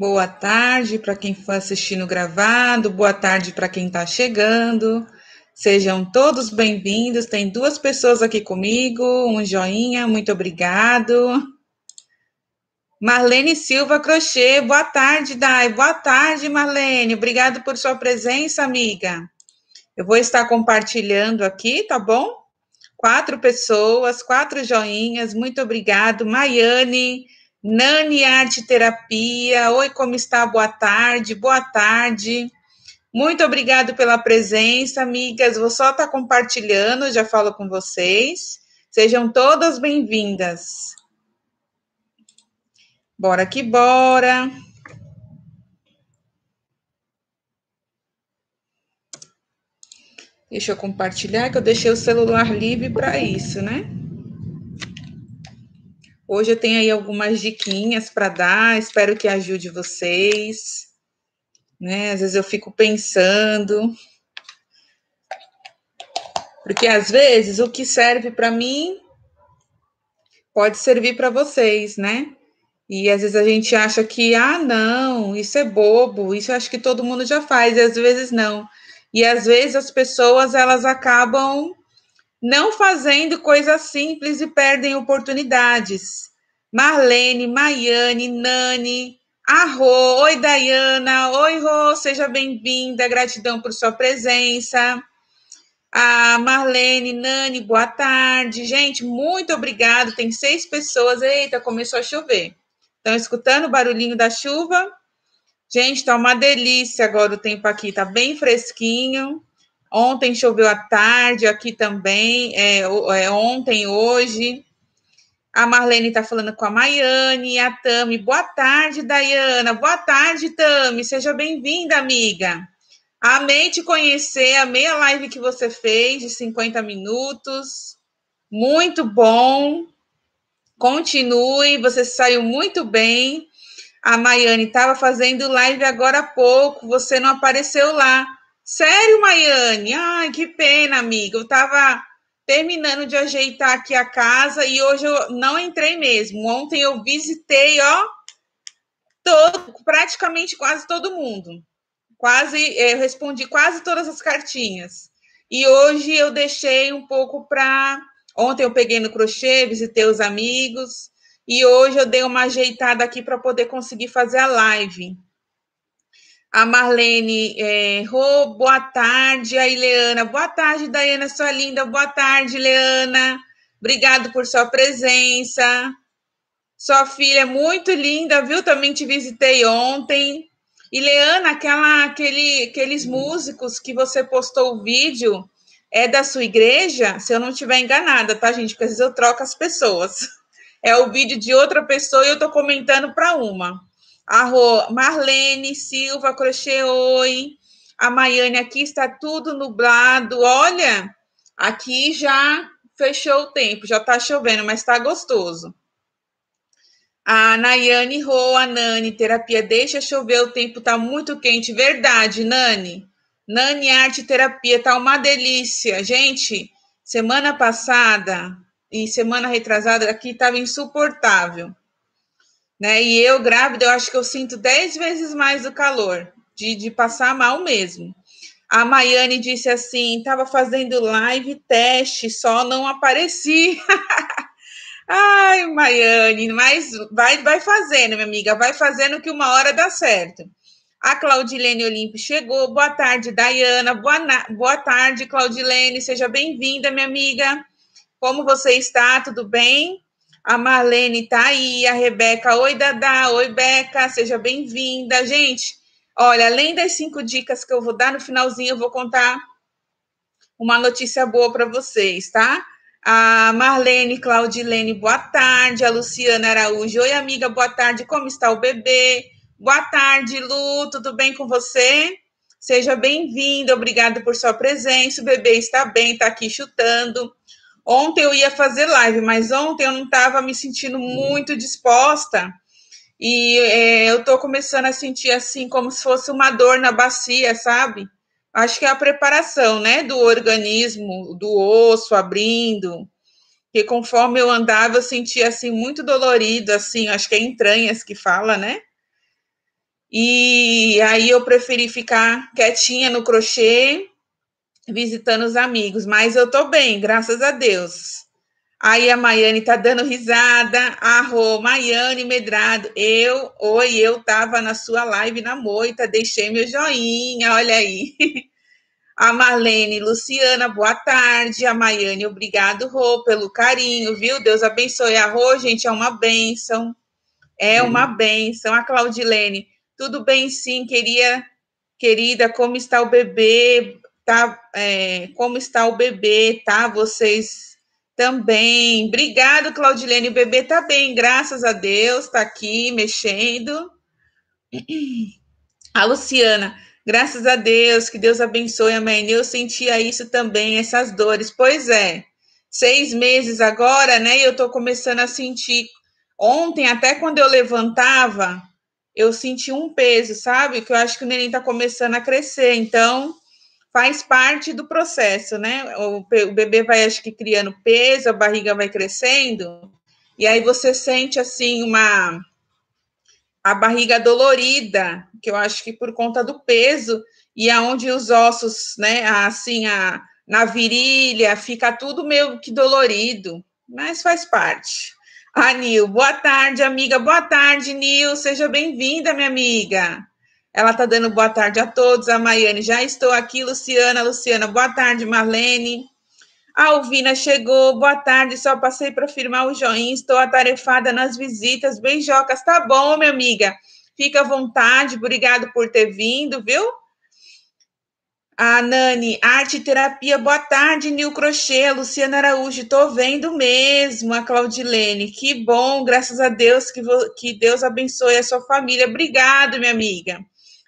Boa tarde para quem for assistindo gravado, boa tarde para quem está chegando. Sejam todos bem-vindos. Tem duas pessoas aqui comigo, um joinha, muito obrigado. Marlene Silva Crochê, boa tarde, Dai. Boa tarde, Marlene. Obrigado por sua presença, amiga. Eu vou estar compartilhando aqui, tá bom? Quatro pessoas, quatro joinhas, muito obrigado. Maiane, Nani Arte Terapia, oi, como está? Boa tarde, boa tarde. Muito obrigado pela presença, amigas. Vou só estar tá compartilhando, já falo com vocês. Sejam todas bem-vindas. Bora que bora. Deixa eu compartilhar que eu deixei o celular livre para isso, né? Hoje eu tenho aí algumas diquinhas para dar, espero que ajude vocês. Né? Às vezes eu fico pensando. Porque às vezes o que serve para mim pode servir para vocês, né? E às vezes a gente acha que, ah, não, isso é bobo, isso acho que todo mundo já faz, e às vezes não. E às vezes as pessoas elas acabam não fazendo coisas simples e perdem oportunidades. Marlene, Maiane, Nani, Arro, oi Dayana, oi Rô, seja bem-vinda, gratidão por sua presença. A Marlene, Nani, boa tarde. Gente, muito obrigado. Tem seis pessoas. Eita, começou a chover. Estão escutando o barulhinho da chuva? Gente, tá uma delícia agora o tempo aqui, tá bem fresquinho. Ontem choveu à tarde, aqui também, é, é ontem, hoje. A Marlene está falando com a Maiane, a Tami. Boa tarde, Dayana. Boa tarde, Tami. Seja bem-vinda, amiga. Amei te conhecer, amei a live que você fez de 50 minutos. Muito bom. Continue, você saiu muito bem. A Maiane estava fazendo live agora há pouco, você não apareceu lá. Sério, Maiane? Ai, que pena, amiga. Eu tava terminando de ajeitar aqui a casa e hoje eu não entrei mesmo. Ontem eu visitei, ó, todo, praticamente quase todo mundo. Quase, eh, eu respondi quase todas as cartinhas. E hoje eu deixei um pouco para. Ontem eu peguei no crochê, visitei os amigos. E hoje eu dei uma ajeitada aqui para poder conseguir fazer a live. A Marlene é, Rô, boa tarde. A Ileana, boa tarde, Daiana, sua linda. Boa tarde, Leana. Obrigado por sua presença. Sua filha é muito linda, viu? Também te visitei ontem. E Leana, aquela, aquele, aqueles músicos que você postou o vídeo, é da sua igreja? Se eu não estiver enganada, tá, gente? Porque às vezes eu troco as pessoas. É o vídeo de outra pessoa e eu tô comentando para uma. Arro, Marlene Silva crochê, oi. A Maiane, aqui está tudo nublado. Olha, aqui já fechou o tempo, já está chovendo, mas está gostoso. A Nayane Roa, Nani, terapia, deixa chover, o tempo está muito quente. Verdade, Nani. Nani Arte Terapia, está uma delícia. Gente, semana passada e semana retrasada aqui estava insuportável. Né? E eu, grávida, eu acho que eu sinto 10 vezes mais o calor, de, de passar mal mesmo. A Maiane disse assim: estava fazendo live teste, só não apareci. Ai, Maiane, mas vai, vai fazendo, minha amiga, vai fazendo que uma hora dá certo. A Claudilene Olimpo chegou. Boa tarde, Dayana. Boa, Boa tarde, Claudilene. Seja bem-vinda, minha amiga. Como você está? Tudo bem? A Marlene tá aí, a Rebeca. Oi, Dada, Oi, Beca. Seja bem-vinda. Gente, olha, além das cinco dicas que eu vou dar no finalzinho, eu vou contar uma notícia boa para vocês, tá? A Marlene Claudilene, boa tarde. A Luciana Araújo. Oi, amiga, boa tarde. Como está o bebê? Boa tarde, Lu. Tudo bem com você? Seja bem-vinda. Obrigada por sua presença. O bebê está bem, está aqui chutando. Ontem eu ia fazer live, mas ontem eu não estava me sentindo muito disposta. E é, eu estou começando a sentir assim, como se fosse uma dor na bacia, sabe? Acho que é a preparação, né? Do organismo, do osso abrindo. Que conforme eu andava, eu sentia assim, muito dolorido, assim, acho que é entranhas que fala, né? E aí eu preferi ficar quietinha no crochê visitando os amigos, mas eu tô bem, graças a Deus. Aí a Maiane tá dando risada. Arro, Maiane Medrado. Eu, oi, eu tava na sua live na moita, deixei meu joinha, olha aí. A Marlene Luciana, boa tarde. A Maiane, obrigado, Rô, pelo carinho, viu? Deus abençoe. A Rô, gente, é uma benção. É uhum. uma benção. A Claudilene, tudo bem sim, queria, querida, como está o bebê? tá? É, como está o bebê, tá? Vocês também. Obrigado, Claudilene. O bebê tá bem, graças a Deus, tá aqui mexendo. A Luciana, graças a Deus, que Deus abençoe a mãe. Eu sentia isso também, essas dores. Pois é, seis meses agora, né? E eu tô começando a sentir. Ontem, até quando eu levantava, eu senti um peso, sabe? Que eu acho que o neném tá começando a crescer. Então, faz parte do processo, né? O, o bebê vai, acho que, criando peso, a barriga vai crescendo, e aí você sente, assim, uma. a barriga dolorida, que eu acho que por conta do peso, e aonde os ossos, né, assim, a, na virilha, fica tudo meio que dolorido, mas faz parte. Ah, Nil, boa tarde, amiga. Boa tarde, Nil. Seja bem-vinda, minha amiga. Ela está dando boa tarde a todos. A Maiane, já estou aqui. Luciana, Luciana, boa tarde, Marlene. A Alvina chegou, boa tarde. Só passei para firmar o joinha. Estou atarefada nas visitas. Beijocas, tá bom, minha amiga. Fica à vontade. Obrigado por ter vindo, viu? A Nani, arte e terapia, boa tarde, Nil Crochê, a Luciana Araújo, estou vendo mesmo, a Claudilene, que bom, graças a Deus, que, que Deus abençoe a sua família, obrigado, minha amiga.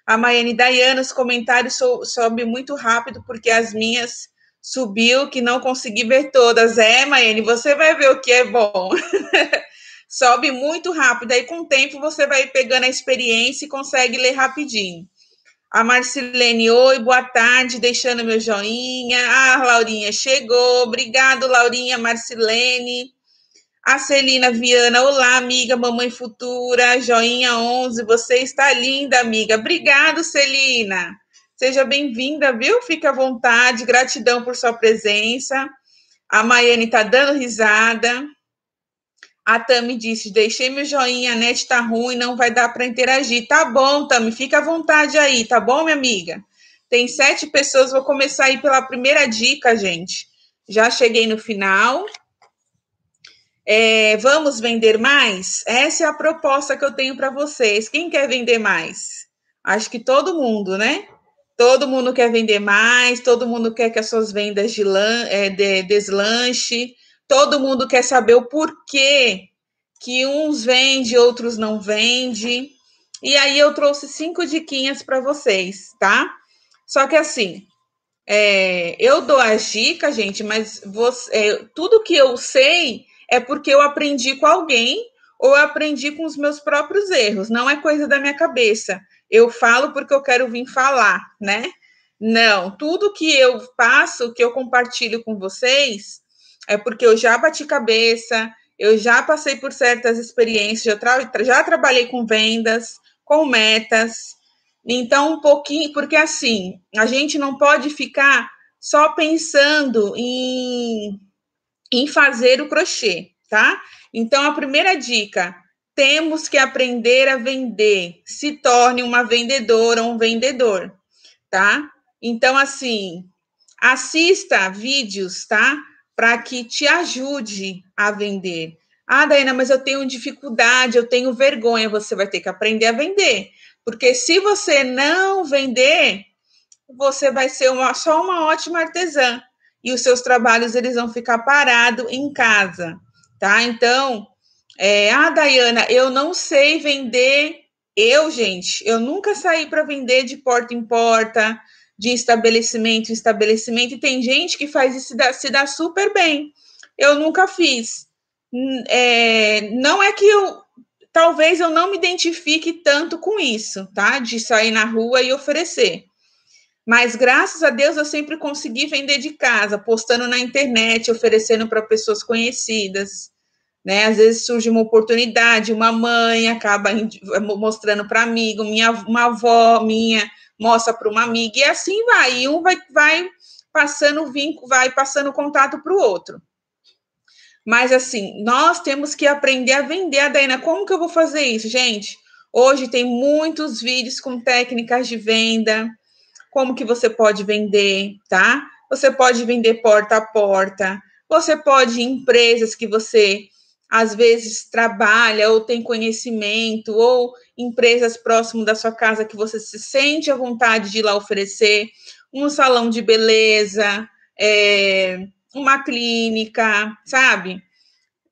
A Maiane Dayana, os comentários so, sobem muito rápido, porque as minhas subiu, que não consegui ver todas. É, Maiane, você vai ver o que é bom. Sobe muito rápido, aí com o tempo você vai pegando a experiência e consegue ler rapidinho. A Marcilene, oi, boa tarde, deixando meu joinha. Ah, Laurinha chegou. Obrigado, Laurinha, Marcilene. A Celina Viana, olá, amiga, mamãe futura, joinha 11, você está linda, amiga. Obrigado, Celina. Seja bem-vinda, viu? Fica à vontade, gratidão por sua presença. A Maiane está dando risada. A Tami disse: deixei meu joinha, a net está ruim, não vai dar para interagir. Tá bom, Tami, fica à vontade aí, tá bom, minha amiga? Tem sete pessoas, vou começar aí pela primeira dica, gente. Já cheguei no final. É, vamos vender mais? Essa é a proposta que eu tenho para vocês. Quem quer vender mais? Acho que todo mundo, né? Todo mundo quer vender mais, todo mundo quer que as suas vendas de, lan, é, de deslanche, todo mundo quer saber o porquê que uns vende, outros não vende. E aí eu trouxe cinco diquinhas para vocês, tá? Só que assim, é, eu dou as dicas, gente, mas você, é, tudo que eu sei é porque eu aprendi com alguém ou eu aprendi com os meus próprios erros, não é coisa da minha cabeça. Eu falo porque eu quero vir falar, né? Não, tudo que eu passo, que eu compartilho com vocês, é porque eu já bati cabeça, eu já passei por certas experiências, já, tra já trabalhei com vendas, com metas. Então, um pouquinho, porque assim, a gente não pode ficar só pensando em em fazer o crochê, tá? Então, a primeira dica: temos que aprender a vender. Se torne uma vendedora ou um vendedor, tá? Então, assim, assista vídeos, tá? Para que te ajude a vender. Ah, Daina, mas eu tenho dificuldade, eu tenho vergonha. Você vai ter que aprender a vender. Porque se você não vender, você vai ser uma, só uma ótima artesã e os seus trabalhos eles vão ficar parados em casa, tá? Então, é, ah, Dayana, eu não sei vender. Eu, gente, eu nunca saí para vender de porta em porta, de estabelecimento em estabelecimento, e tem gente que faz isso se dá, se dá super bem. Eu nunca fiz. Hum, é, não é que eu. Talvez eu não me identifique tanto com isso, tá? De sair na rua e oferecer. Mas graças a Deus eu sempre consegui vender de casa, postando na internet, oferecendo para pessoas conhecidas. Né? Às vezes surge uma oportunidade, uma mãe acaba mostrando para amigo, minha uma avó minha mostra para uma amiga e assim vai, e um vai, vai passando o vínculo, vai passando contato para o outro. Mas assim, nós temos que aprender a vender a Daina. Como que eu vou fazer isso, gente? Hoje tem muitos vídeos com técnicas de venda, como que você pode vender, tá? Você pode vender porta a porta, você pode empresas que você às vezes trabalha ou tem conhecimento, ou empresas próximo da sua casa que você se sente à vontade de ir lá oferecer, um salão de beleza, é, uma clínica, sabe?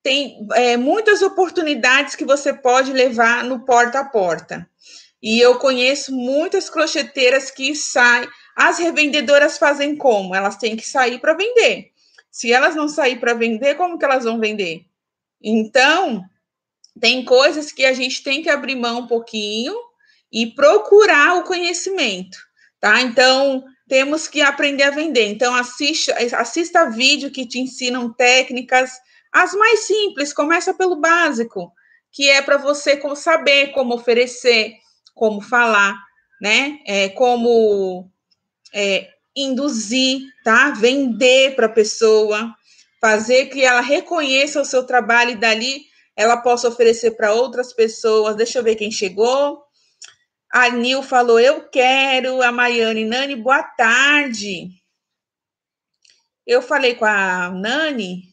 Tem é, muitas oportunidades que você pode levar no porta a porta. E eu conheço muitas crocheteiras que saem. As revendedoras fazem como? Elas têm que sair para vender. Se elas não sair para vender, como que elas vão vender? Então, tem coisas que a gente tem que abrir mão um pouquinho e procurar o conhecimento, tá? Então, temos que aprender a vender. Então, assista, assista vídeo que te ensinam técnicas, as mais simples, começa pelo básico, que é para você saber como oferecer, como falar, né? É, como é, induzir, tá? Vender para a pessoa, fazer que ela reconheça o seu trabalho e dali ela possa oferecer para outras pessoas. Deixa eu ver quem chegou. A Nil falou, eu quero. A Maiane, Nani, boa tarde. Eu falei com a Nani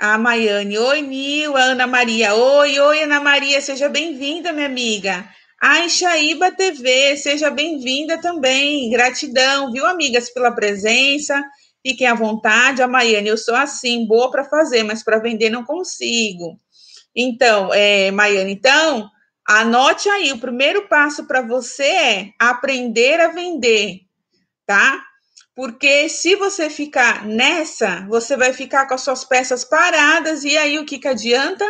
a Maiane, oi Nil, a Ana Maria, oi, oi Ana Maria, seja bem-vinda, minha amiga. A Enxaíba TV, seja bem-vinda também. Gratidão, viu, amigas, pela presença. Fiquem à vontade. A Maiane, eu sou assim, boa para fazer, mas para vender não consigo. Então, é, Maiane, então, anote aí, o primeiro passo para você é aprender a vender, tá? Porque se você ficar nessa, você vai ficar com as suas peças paradas e aí o que, que adianta?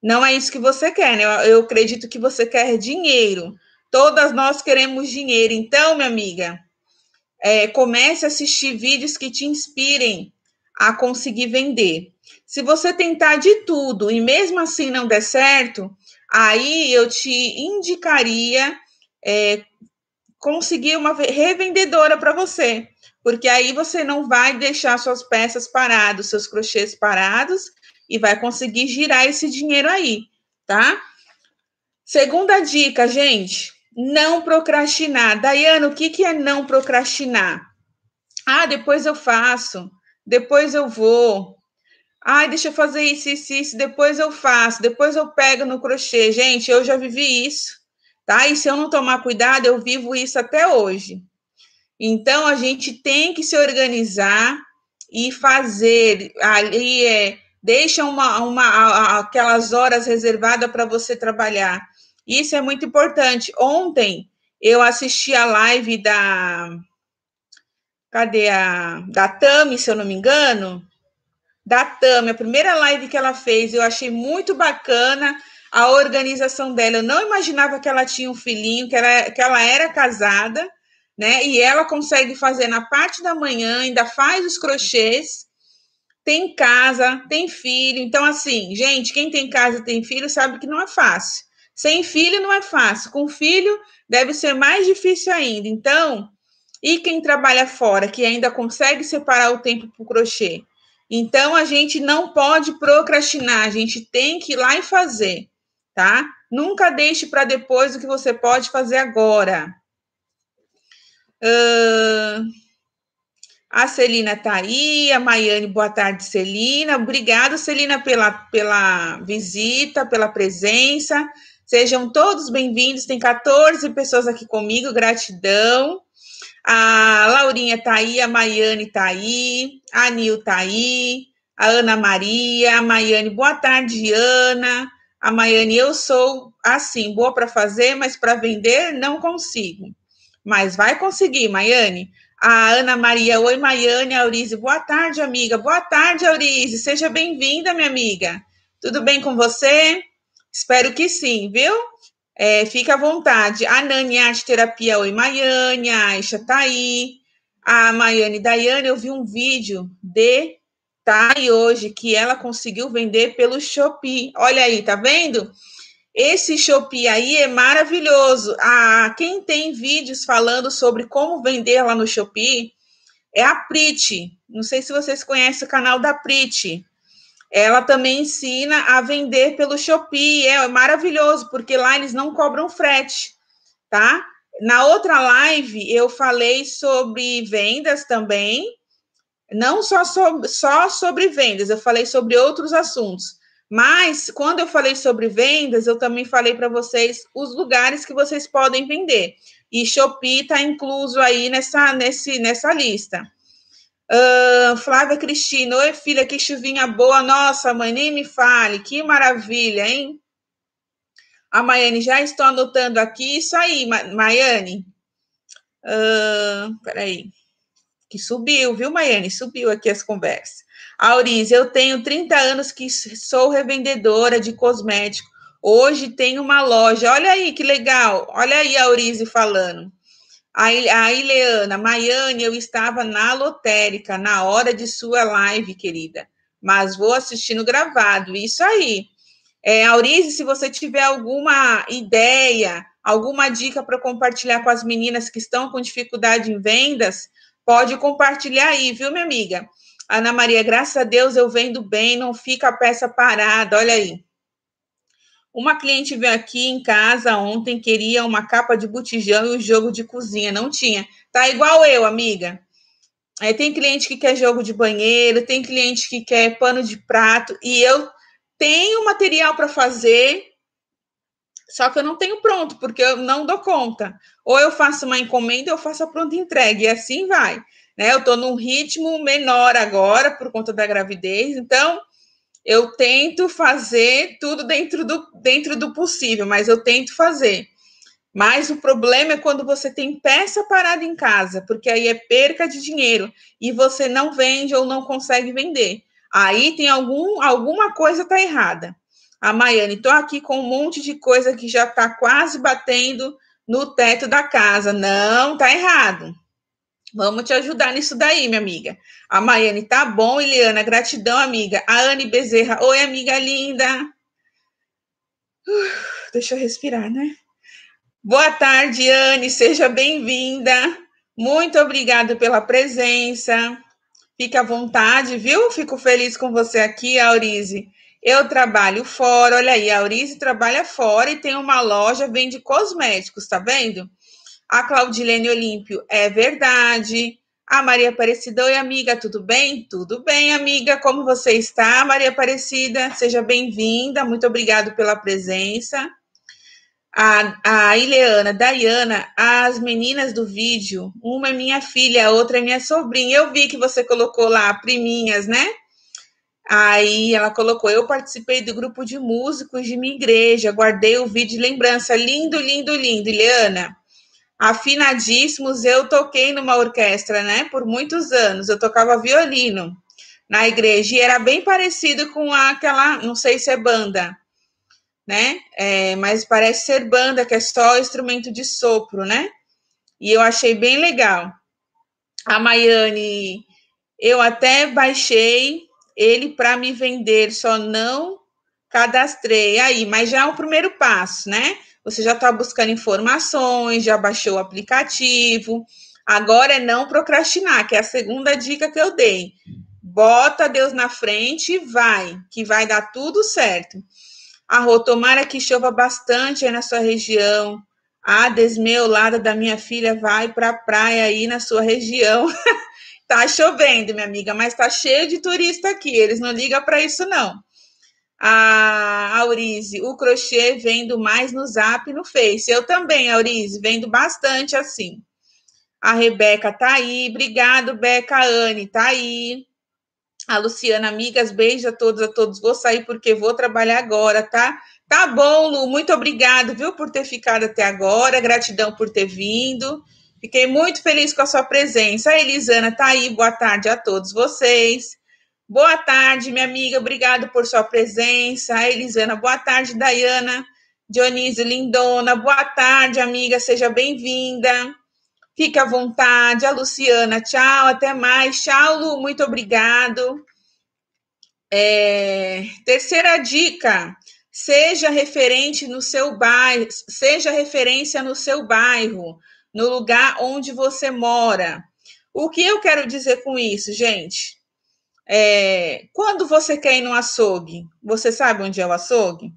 Não é isso que você quer, né? Eu, eu acredito que você quer dinheiro. Todas nós queremos dinheiro. Então, minha amiga, é, comece a assistir vídeos que te inspirem a conseguir vender. Se você tentar de tudo e mesmo assim não der certo, aí eu te indicaria é, conseguir uma revendedora para você, porque aí você não vai deixar suas peças paradas, seus crochês parados e vai conseguir girar esse dinheiro aí, tá? Segunda dica, gente, não procrastinar. Daiana, o que, que é não procrastinar? Ah, depois eu faço, depois eu vou. Ah, deixa eu fazer isso, isso, isso, depois eu faço, depois eu pego no crochê. Gente, eu já vivi isso tá? E se eu não tomar cuidado, eu vivo isso até hoje. Então, a gente tem que se organizar e fazer ali é deixa uma, uma aquelas horas reservadas para você trabalhar. Isso é muito importante. Ontem eu assisti a live da cadê a da Tami, se eu não me engano, da Tami, a primeira live que ela fez, eu achei muito bacana a organização dela. Eu não imaginava que ela tinha um filhinho, que, ela que ela era casada, né? E ela consegue fazer na parte da manhã, ainda faz os crochês, tem casa, tem filho. Então, assim, gente, quem tem casa tem filho sabe que não é fácil. Sem filho não é fácil, com filho deve ser mais difícil ainda. Então, e quem trabalha fora, que ainda consegue separar o tempo para o crochê? Então, a gente não pode procrastinar, a gente tem que ir lá e fazer tá? Nunca deixe para depois o que você pode fazer agora. Uh, a Celina está aí, a Maiane, boa tarde, Celina. Obrigada, Celina, pela, pela visita, pela presença. Sejam todos bem-vindos. Tem 14 pessoas aqui comigo, gratidão. A Laurinha tá aí, a Maiane tá aí, a Nil tá aí, a Ana Maria, a Maiane, boa tarde, Ana. A Maiane, eu sou assim, boa para fazer, mas para vender não consigo. Mas vai conseguir, Maiane. A Ana Maria, oi Maiane, Aurize, boa tarde, amiga. Boa tarde, Aurize, seja bem-vinda, minha amiga. Tudo bem com você? Espero que sim, viu? É, fica à vontade. A Nani Arte Terapia, oi Maiane, a Aisha tá aí. A Maiane Daiane, eu vi um vídeo de tá aí hoje, que ela conseguiu vender pelo Shopee. Olha aí, tá vendo? Esse Shopee aí é maravilhoso. Ah, quem tem vídeos falando sobre como vender lá no Shopee é a Prit. Não sei se vocês conhecem o canal da Prit. Ela também ensina a vender pelo Shopee. É maravilhoso, porque lá eles não cobram frete, tá? Na outra live eu falei sobre vendas também, não só sobre, só sobre vendas, eu falei sobre outros assuntos. Mas quando eu falei sobre vendas, eu também falei para vocês os lugares que vocês podem vender. E Shopee está incluso aí nessa, nesse, nessa lista. Uh, Flávia Cristina, oi filha, que chuvinha boa, nossa mãe, nem me fale, que maravilha, hein? A Maiane, já estou anotando aqui, isso aí, Maiane. Uh, peraí que subiu, viu, Maiane? Subiu aqui as conversas. Aurize eu tenho 30 anos que sou revendedora de cosmético. Hoje tenho uma loja. Olha aí que legal. Olha aí a Aurize falando. Aí, aí Leana, Maiane, eu estava na lotérica na hora de sua live, querida. Mas vou assistindo gravado. Isso aí. É, Aurize, se você tiver alguma ideia, alguma dica para compartilhar com as meninas que estão com dificuldade em vendas, Pode compartilhar aí, viu, minha amiga? Ana Maria, graças a Deus eu vendo bem, não fica a peça parada, olha aí. Uma cliente veio aqui em casa ontem, queria uma capa de botijão e um jogo de cozinha, não tinha. Tá igual eu, amiga. É, tem cliente que quer jogo de banheiro, tem cliente que quer pano de prato, e eu tenho material para fazer, só que eu não tenho pronto, porque eu não dou conta. Ou eu faço uma encomenda, eu faço a pronta entrega, e assim vai. Né? Eu estou num ritmo menor agora, por conta da gravidez, então eu tento fazer tudo dentro do, dentro do possível, mas eu tento fazer. Mas o problema é quando você tem peça parada em casa, porque aí é perca de dinheiro e você não vende ou não consegue vender. Aí tem algum, alguma coisa está errada. A Maiane, estou aqui com um monte de coisa que já está quase batendo no teto da casa. Não, tá errado. Vamos te ajudar nisso daí, minha amiga. A Maiane, tá bom, Eliana. Gratidão, amiga. A Anne Bezerra, oi, amiga linda. deixa eu respirar, né? Boa tarde, Anne. Seja bem-vinda. Muito obrigado pela presença. Fique à vontade, viu? Fico feliz com você aqui, Aurize. Eu trabalho fora, olha aí, a Aurice trabalha fora e tem uma loja, vende cosméticos, tá vendo? A Claudilene Olímpio, é verdade. A Maria Aparecida, oi amiga, tudo bem? Tudo bem, amiga, como você está, Maria Aparecida? Seja bem-vinda, muito obrigado pela presença. A, a Ileana, Dayana, as meninas do vídeo, uma é minha filha, a outra é minha sobrinha. Eu vi que você colocou lá, priminhas, né? Aí ela colocou: Eu participei do grupo de músicos de minha igreja, guardei o vídeo de lembrança. Lindo, lindo, lindo. Eliana, afinadíssimos, eu toquei numa orquestra, né? Por muitos anos. Eu tocava violino na igreja e era bem parecido com aquela, não sei se é banda, né? É, mas parece ser banda, que é só instrumento de sopro, né? E eu achei bem legal. A Maiane, eu até baixei ele para me vender só não cadastrei aí, mas já é o primeiro passo, né? Você já está buscando informações, já baixou o aplicativo. Agora é não procrastinar, que é a segunda dica que eu dei. Bota Deus na frente e vai, que vai dar tudo certo. Arro, tomara que chova bastante aí na sua região. A desmeolada da minha filha vai para a praia aí na sua região. Tá chovendo, minha amiga, mas tá cheio de turista aqui. Eles não ligam para isso, não. A Aurize, o crochê vendo mais no Zap e no Face. Eu também, Aurize, vendo bastante assim. A Rebeca tá aí. Obrigado, Beca. A Anne tá aí. A Luciana, amigas, beijo a todos, a todos. Vou sair porque vou trabalhar agora, tá? Tá bom, Lu. Muito obrigado, viu, por ter ficado até agora. Gratidão por ter vindo. Fiquei muito feliz com a sua presença. A Elisana tá aí. Boa tarde a todos vocês. Boa tarde, minha amiga. Obrigado por sua presença. A Elisana, boa tarde, Dayana. Dionísio Lindona, boa tarde, amiga. Seja bem-vinda. Fique à vontade. A Luciana, tchau. Até mais. Tchau, Lu. Muito obrigado. É... Terceira dica. Seja referente no seu bairro, seja referência no seu bairro no lugar onde você mora. O que eu quero dizer com isso, gente? É, quando você quer ir no açougue, você sabe onde é o açougue?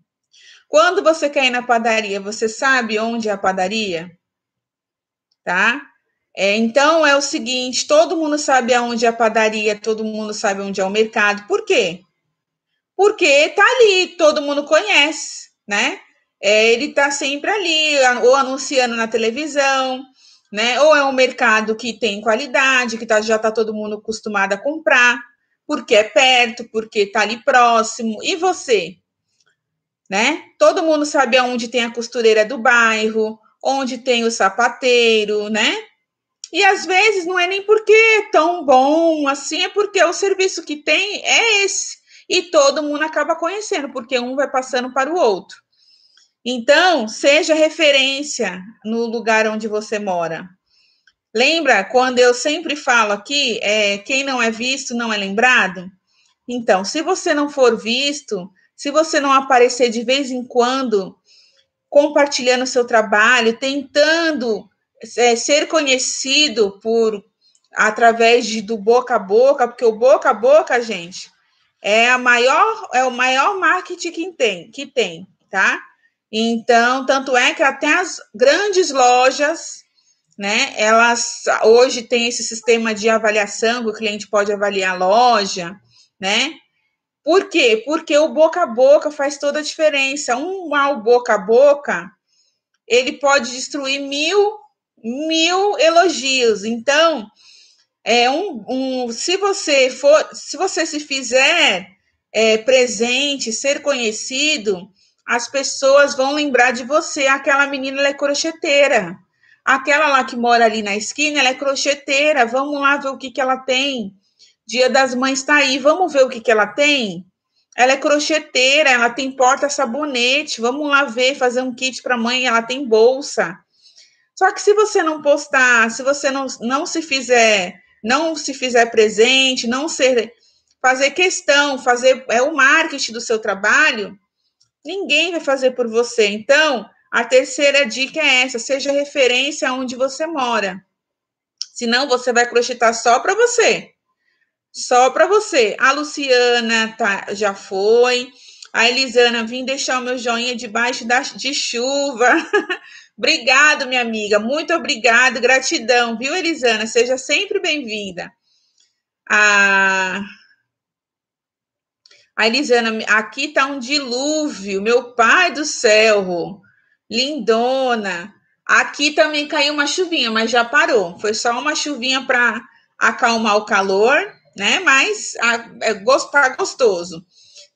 Quando você quer ir na padaria, você sabe onde é a padaria? Tá? É, então é o seguinte: todo mundo sabe aonde é a padaria, todo mundo sabe onde é o mercado. Por quê? Porque tá ali, todo mundo conhece, né? É, ele tá sempre ali, ou anunciando na televisão, né? Ou é um mercado que tem qualidade, que tá, já está todo mundo acostumado a comprar, porque é perto, porque está ali próximo. E você? Né? Todo mundo sabe aonde tem a costureira do bairro, onde tem o sapateiro, né? E às vezes não é nem porque é tão bom assim, é porque o serviço que tem é esse. E todo mundo acaba conhecendo, porque um vai passando para o outro. Então, seja referência no lugar onde você mora. Lembra quando eu sempre falo aqui, é, quem não é visto não é lembrado? Então, se você não for visto, se você não aparecer de vez em quando compartilhando seu trabalho, tentando é, ser conhecido por através de, do boca a boca, porque o boca a boca, gente, é a maior é o maior marketing que tem, que tem, tá? Então, tanto é que até as grandes lojas, né, elas hoje têm esse sistema de avaliação, que o cliente pode avaliar a loja, né? Por quê? Porque o boca a boca faz toda a diferença. Um mal boca a boca, ele pode destruir mil, mil elogios. Então, é um, um se você for, se você se fizer é, presente, ser conhecido, as pessoas vão lembrar de você. Aquela menina, ela é crocheteira. Aquela lá que mora ali na esquina, ela é crocheteira. Vamos lá ver o que, que ela tem. Dia das Mães está aí, vamos ver o que, que ela tem. Ela é crocheteira, ela tem porta-sabonete. Vamos lá ver, fazer um kit para a mãe. Ela tem bolsa. Só que se você não postar, se você não, não se fizer, não se fizer presente, não ser fazer questão, fazer é o marketing do seu trabalho, Ninguém vai fazer por você. Então, a terceira dica é essa: seja referência aonde você mora. Senão, você vai crochetar só para você. Só para você. A Luciana tá, já foi. A Elisana, vim deixar o meu joinha debaixo da, de chuva. obrigado, minha amiga. Muito obrigado. Gratidão, viu, Elisana? Seja sempre bem-vinda. A ah, a Elisiana, aqui tá um dilúvio, meu pai do céu, lindona. Aqui também caiu uma chuvinha, mas já parou. Foi só uma chuvinha para acalmar o calor, né? Mas é tá gostoso.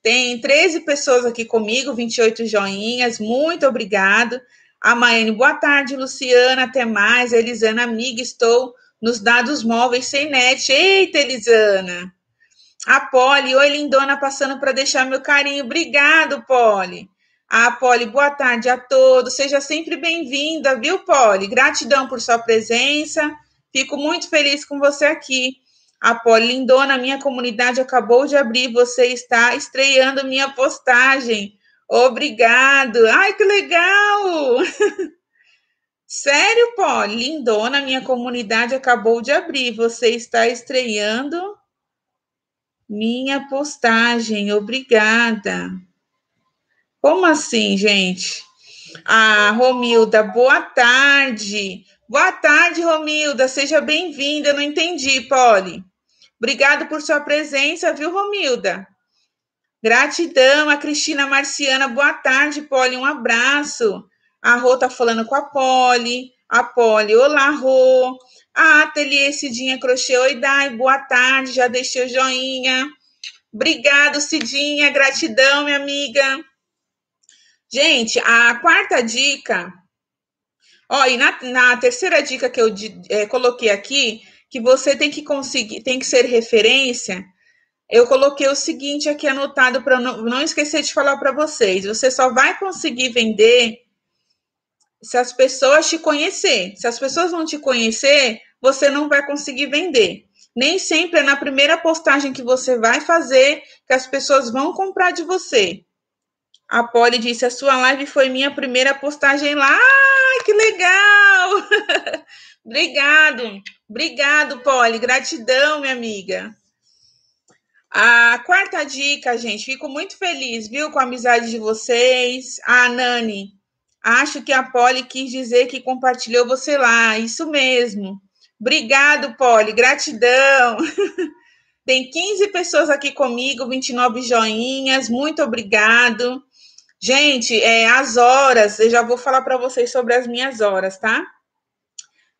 Tem 13 pessoas aqui comigo, 28 joinhas, muito obrigado. A Maiane, boa tarde, Luciana, até mais. A Elisana, amiga, estou nos dados móveis sem net. Eita, Elisana! A Polly, oi lindona, passando para deixar meu carinho. Obrigado, Polly. A Polly, boa tarde a todos. Seja sempre bem-vinda, viu, Polly? Gratidão por sua presença. Fico muito feliz com você aqui. A Polly, lindona, minha comunidade acabou de abrir. Você está estreando minha postagem. Obrigado. Ai, que legal! Sério, Polly, lindona, minha comunidade acabou de abrir. Você está estreando minha postagem, obrigada. Como assim, gente? Ah, Romilda, boa tarde. Boa tarde, Romilda. Seja bem-vinda. Não entendi, Polly. Obrigado por sua presença, viu, Romilda? Gratidão, a Cristina Marciana. Boa tarde, Polly. Um abraço. A Rô tá falando com a Polly. A Polly, olá, Rô. A ah, Ateliê Cidinha Crochê, oi Dai, boa tarde, já deixei o joinha. Obrigado, Cidinha, gratidão, minha amiga. Gente, a quarta dica, ó, e na, na terceira dica que eu é, coloquei aqui, que você tem que conseguir, tem que ser referência, eu coloquei o seguinte aqui anotado para não, não esquecer de falar para vocês. Você só vai conseguir vender se as pessoas te conhecer. Se as pessoas vão te conhecer, você não vai conseguir vender. Nem sempre é na primeira postagem que você vai fazer que as pessoas vão comprar de você. A Polly disse: A sua live foi minha primeira postagem lá. Ai, que legal! obrigado, obrigado, Polly. Gratidão, minha amiga. A quarta dica, gente, fico muito feliz, viu, com a amizade de vocês. A Nani, acho que a Polly quis dizer que compartilhou você lá, isso mesmo. Obrigado, Poli, gratidão. Tem 15 pessoas aqui comigo, 29 joinhas, muito obrigado. Gente, é, as horas, eu já vou falar para vocês sobre as minhas horas, tá?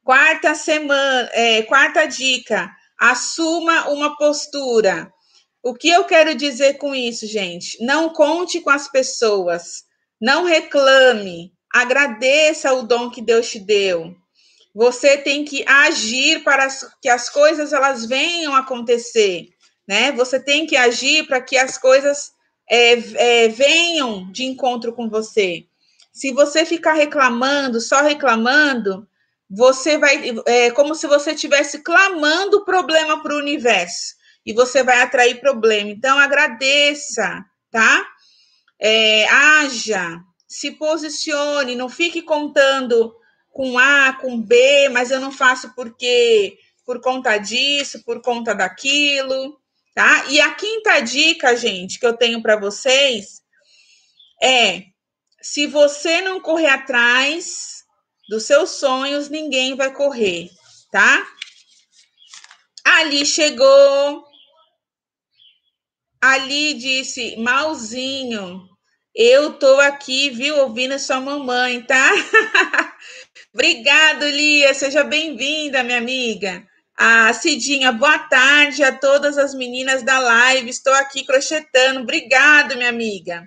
Quarta semana, é, quarta dica, assuma uma postura. O que eu quero dizer com isso, gente? Não conte com as pessoas, não reclame, agradeça o dom que Deus te deu. Você tem que agir para que as coisas elas venham acontecer, né? Você tem que agir para que as coisas é, é, venham de encontro com você. Se você ficar reclamando, só reclamando, você vai é como se você estivesse clamando problema para o universo e você vai atrair problema. Então agradeça, tá? É, haja, se posicione, não fique contando com A, com B, mas eu não faço porque por conta disso, por conta daquilo, tá? E a quinta dica, gente, que eu tenho para vocês é: se você não correr atrás dos seus sonhos, ninguém vai correr, tá? Ali chegou. Ali disse, malzinho, eu tô aqui, viu, ouvindo sua mamãe, tá? Obrigado, Lia. Seja bem-vinda, minha amiga. A ah, Cidinha, boa tarde a todas as meninas da live. Estou aqui crochetando. Obrigado, minha amiga.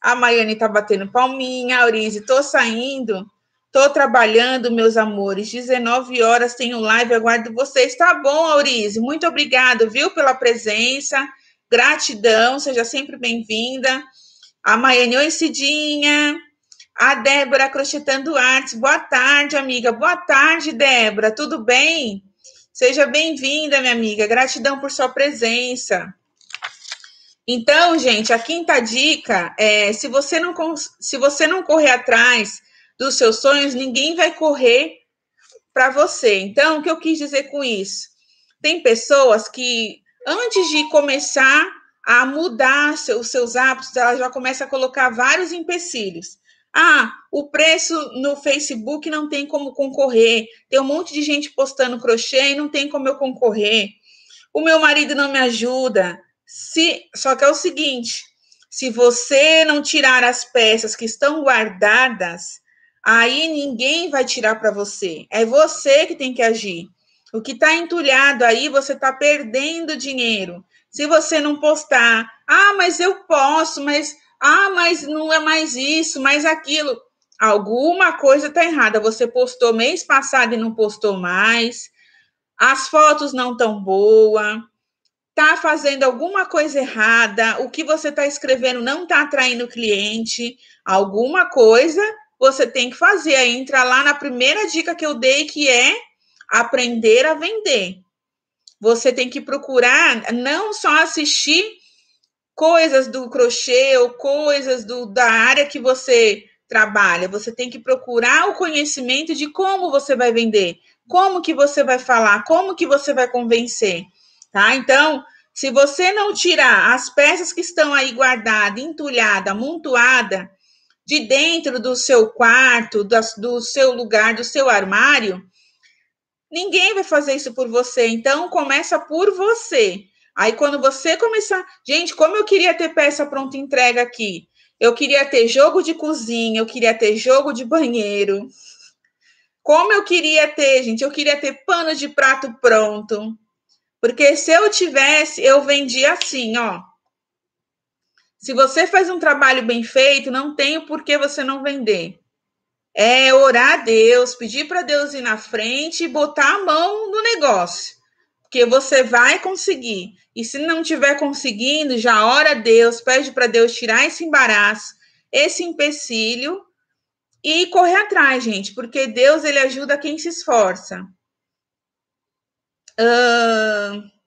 A Maiane está batendo palminha. A Aurise, estou saindo. Estou trabalhando, meus amores. 19 horas tenho live. Aguardo vocês. Tá bom, Aurise. Muito obrigado, viu, pela presença. Gratidão. Seja sempre bem-vinda. A Maiane, oi, Cidinha. A Débora Crochetando Artes. Boa tarde, amiga. Boa tarde, Débora. Tudo bem? Seja bem-vinda, minha amiga. Gratidão por sua presença. Então, gente, a quinta dica é: se você não, se você não correr atrás dos seus sonhos, ninguém vai correr para você. Então, o que eu quis dizer com isso? Tem pessoas que, antes de começar a mudar os seus hábitos, ela já começa a colocar vários empecilhos. Ah, o preço no Facebook não tem como concorrer. Tem um monte de gente postando crochê e não tem como eu concorrer. O meu marido não me ajuda. Se, só que é o seguinte, se você não tirar as peças que estão guardadas, aí ninguém vai tirar para você. É você que tem que agir. O que está entulhado aí, você está perdendo dinheiro. Se você não postar, ah, mas eu posso, mas ah, mas não é mais isso, mais aquilo. Alguma coisa está errada. Você postou mês passado e não postou mais. As fotos não tão boa. Tá fazendo alguma coisa errada. O que você está escrevendo não está atraindo o cliente. Alguma coisa você tem que fazer. Aí entra lá na primeira dica que eu dei, que é aprender a vender. Você tem que procurar não só assistir coisas do crochê ou coisas do, da área que você trabalha. Você tem que procurar o conhecimento de como você vai vender, como que você vai falar, como que você vai convencer, tá? Então, se você não tirar as peças que estão aí guardadas, entulhada, amontoada, de dentro do seu quarto, do seu lugar, do seu armário, ninguém vai fazer isso por você. Então, começa por você. Aí quando você começar, gente, como eu queria ter peça pronta entrega aqui. Eu queria ter jogo de cozinha, eu queria ter jogo de banheiro. Como eu queria ter, gente, eu queria ter pano de prato pronto. Porque se eu tivesse, eu vendia assim, ó. Se você faz um trabalho bem feito, não tem por que você não vender. É orar a Deus, pedir para Deus ir na frente e botar a mão no negócio que você vai conseguir. E se não estiver conseguindo, já ora a Deus, pede para Deus tirar esse embaraço, esse empecilho e correr atrás, gente, porque Deus ele ajuda quem se esforça. Uh...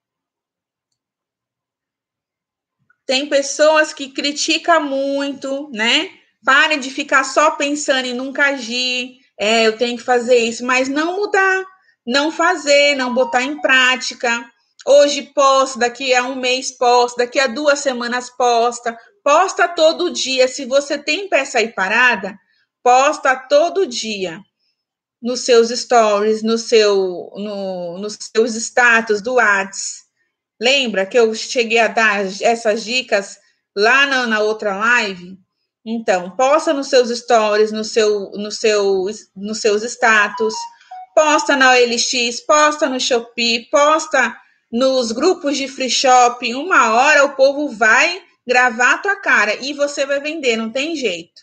Tem pessoas que criticam muito, né? Pare de ficar só pensando e nunca agir. É, eu tenho que fazer isso, mas não mudar não fazer, não botar em prática. Hoje posta, daqui a um mês posta, daqui a duas semanas posta, posta todo dia. Se você tem peça aí parada, posta todo dia nos seus stories, no seu, no, nos seus status do Whats. Lembra que eu cheguei a dar essas dicas lá na, na outra live? Então, posta nos seus stories, no seu, no seu, nos seus status posta na OLX, posta no Shopee, posta nos grupos de free shop, uma hora o povo vai gravar a tua cara e você vai vender, não tem jeito.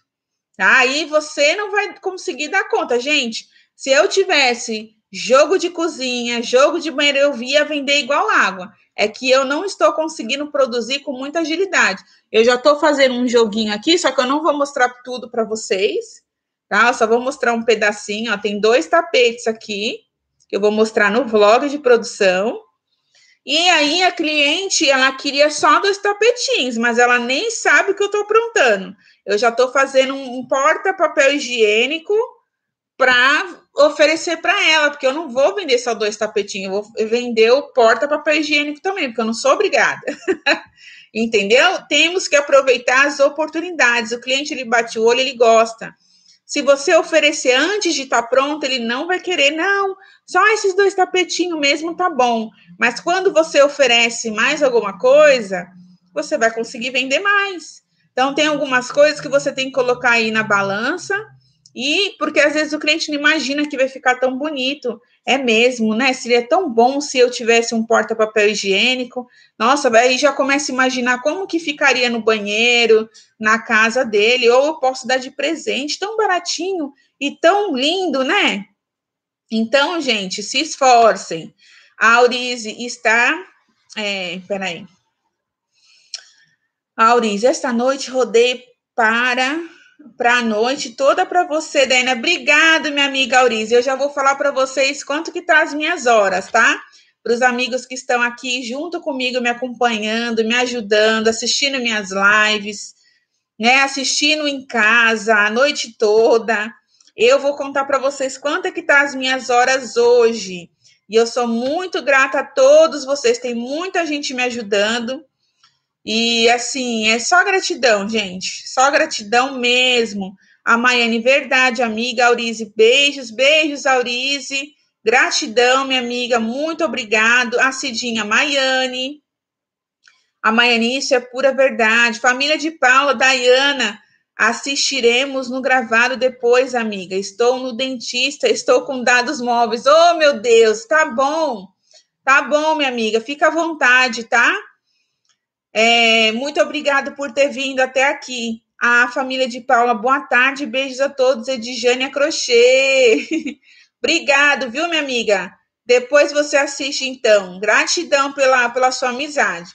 Tá? Aí você não vai conseguir dar conta, gente. Se eu tivesse jogo de cozinha, jogo de banheiro, eu via vender igual água. É que eu não estou conseguindo produzir com muita agilidade. Eu já estou fazendo um joguinho aqui, só que eu não vou mostrar tudo para vocês, tá? Só vou mostrar um pedacinho, ó, tem dois tapetes aqui, que eu vou mostrar no vlog de produção. E aí a cliente, ela queria só dois tapetinhos, mas ela nem sabe o que eu tô aprontando. Eu já tô fazendo um porta-papel higiênico para oferecer para ela, porque eu não vou vender só dois tapetinhos, eu vou vender o porta-papel higiênico também, porque eu não sou obrigada. Entendeu? Temos que aproveitar as oportunidades. O cliente ele bate o olho, ele gosta. Se você oferecer antes de estar tá pronto, ele não vai querer, não. Só esses dois tapetinhos mesmo tá bom. Mas quando você oferece mais alguma coisa, você vai conseguir vender mais. Então, tem algumas coisas que você tem que colocar aí na balança e porque às vezes o cliente não imagina que vai ficar tão bonito. É mesmo, né? Seria tão bom se eu tivesse um porta-papel higiênico. Nossa, aí já começa a imaginar como que ficaria no banheiro, na casa dele, ou eu posso dar de presente, tão baratinho e tão lindo, né? Então, gente, se esforcem. A Aurize está. É, peraí. A Aurize, esta noite rodei para para a noite toda para você, Dena. Obrigado, minha amiga Auriz. Eu já vou falar para vocês quanto que tá as minhas horas, tá? Para os amigos que estão aqui junto comigo, me acompanhando, me ajudando, assistindo minhas lives, né? Assistindo em casa a noite toda. Eu vou contar para vocês quanto é que tá as minhas horas hoje. E eu sou muito grata a todos vocês. Tem muita gente me ajudando. E assim, é só gratidão, gente. Só gratidão mesmo. A Maiane, verdade, amiga. Aurize, beijos, beijos, Aurize. Gratidão, minha amiga. Muito obrigado. A Cidinha Maiane. A Maiane, isso é pura verdade. Família de Paula, Dayana. Assistiremos no gravado depois, amiga. Estou no dentista, estou com dados móveis. Oh, meu Deus, tá bom. Tá bom, minha amiga. Fica à vontade, tá? É, muito obrigado por ter vindo até aqui. A família de Paula, boa tarde, beijos a todos, Edjânia Crochê. Obrigado, viu, minha amiga? Depois você assiste, então. Gratidão pela, pela sua amizade.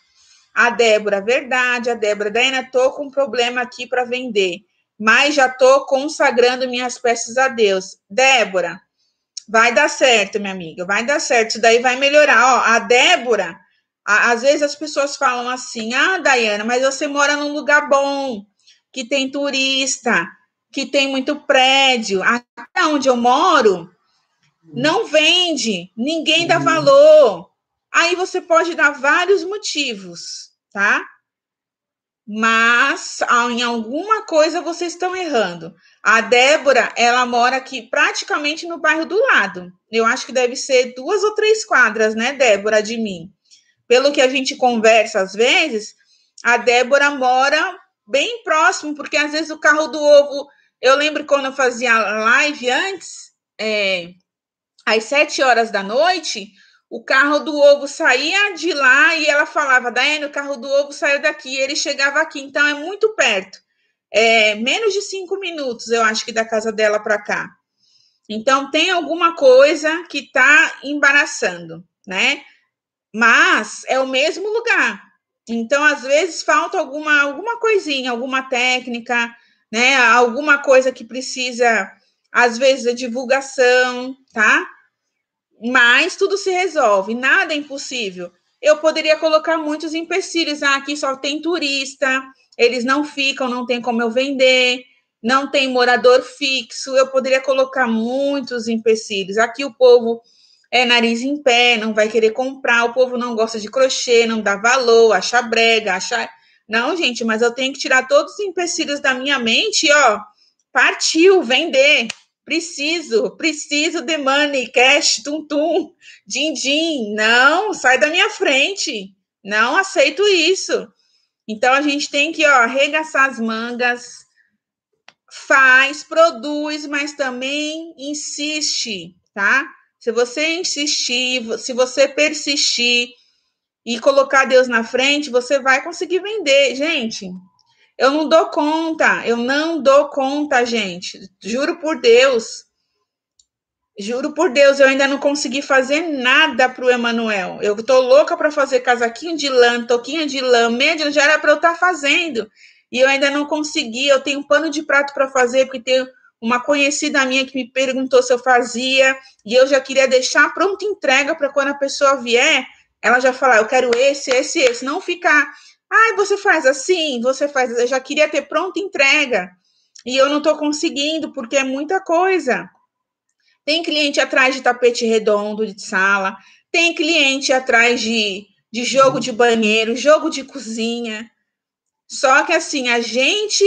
A Débora, verdade, a Débora. Daina, tô com um problema aqui para vender, mas já tô consagrando minhas peças a Deus. Débora, vai dar certo, minha amiga, vai dar certo. Isso daí vai melhorar. Ó, a Débora às vezes as pessoas falam assim: ah, Dayana, mas você mora num lugar bom, que tem turista, que tem muito prédio. Até onde eu moro, não vende, ninguém dá uhum. valor. Aí você pode dar vários motivos, tá? Mas em alguma coisa vocês estão errando. A Débora, ela mora aqui praticamente no bairro do lado. Eu acho que deve ser duas ou três quadras, né, Débora, de mim pelo que a gente conversa às vezes, a Débora mora bem próximo, porque às vezes o carro do ovo. Eu lembro quando eu fazia live antes, é, às sete horas da noite, o carro do ovo saía de lá e ela falava, Daiane, o carro do ovo saiu daqui, ele chegava aqui, então é muito perto. É, menos de cinco minutos, eu acho que da casa dela para cá. Então tem alguma coisa que está embaraçando, né? mas é o mesmo lugar. Então, às vezes, falta alguma, alguma coisinha, alguma técnica, né? Alguma coisa que precisa, às vezes, a divulgação, tá? Mas tudo se resolve, nada é impossível. Eu poderia colocar muitos empecilhos. Ah, aqui só tem turista, eles não ficam, não tem como eu vender, não tem morador fixo. Eu poderia colocar muitos empecilhos. Aqui o povo é nariz em pé, não vai querer comprar, o povo não gosta de crochê, não dá valor, acha brega, acha. Não, gente, mas eu tenho que tirar todos os empecilhos da minha mente, ó. Partiu, vender. Preciso, preciso de money, cash, tum-tum, din-din. Não, sai da minha frente. Não aceito isso. Então a gente tem que, ó, arregaçar as mangas, faz, produz, mas também insiste, tá? Se você insistir, se você persistir e colocar Deus na frente, você vai conseguir vender, gente. Eu não dou conta, eu não dou conta, gente. Juro por Deus. Juro por Deus, eu ainda não consegui fazer nada pro Emanuel. Eu tô louca para fazer casaquinho de lã, toquinha de lã, média já era para eu estar tá fazendo. E eu ainda não consegui. Eu tenho pano de prato para fazer, porque tenho uma conhecida minha que me perguntou se eu fazia, e eu já queria deixar pronta entrega para quando a pessoa vier, ela já falar, eu quero esse, esse, esse, não ficar, ah, você faz assim, você faz, assim. eu já queria ter pronta entrega, e eu não estou conseguindo, porque é muita coisa. Tem cliente atrás de tapete redondo de sala, tem cliente atrás de, de jogo de banheiro, jogo de cozinha. Só que assim, a gente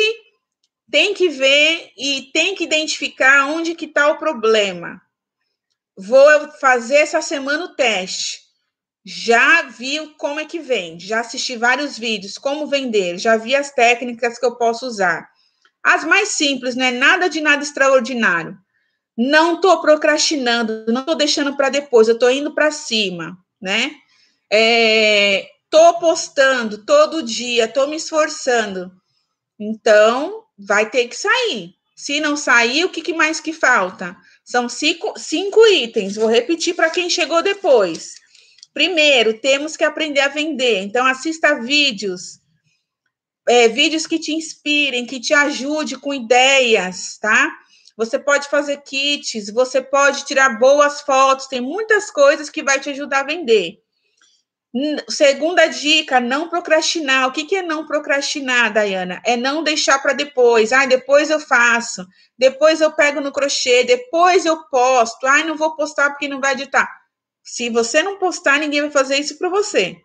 tem que ver e tem que identificar onde que está o problema. Vou fazer essa semana o teste. Já vi como é que vende, já assisti vários vídeos, como vender, já vi as técnicas que eu posso usar. As mais simples, né? Nada de nada extraordinário. Não estou procrastinando, não estou deixando para depois, eu estou indo para cima, né? Estou é, postando todo dia, estou me esforçando. Então, vai ter que sair. Se não sair, o que, que mais que falta? São cinco, cinco itens. Vou repetir para quem chegou depois. Primeiro, temos que aprender a vender. Então, assista vídeos. É, vídeos que te inspirem, que te ajude com ideias, tá? Você pode fazer kits, você pode tirar boas fotos, tem muitas coisas que vai te ajudar a vender. Segunda dica, não procrastinar. O que, que é não procrastinar, Dayana? É não deixar para depois. Ah, depois eu faço. Depois eu pego no crochê. Depois eu posto. Ah, não vou postar porque não vai editar. Se você não postar, ninguém vai fazer isso para você.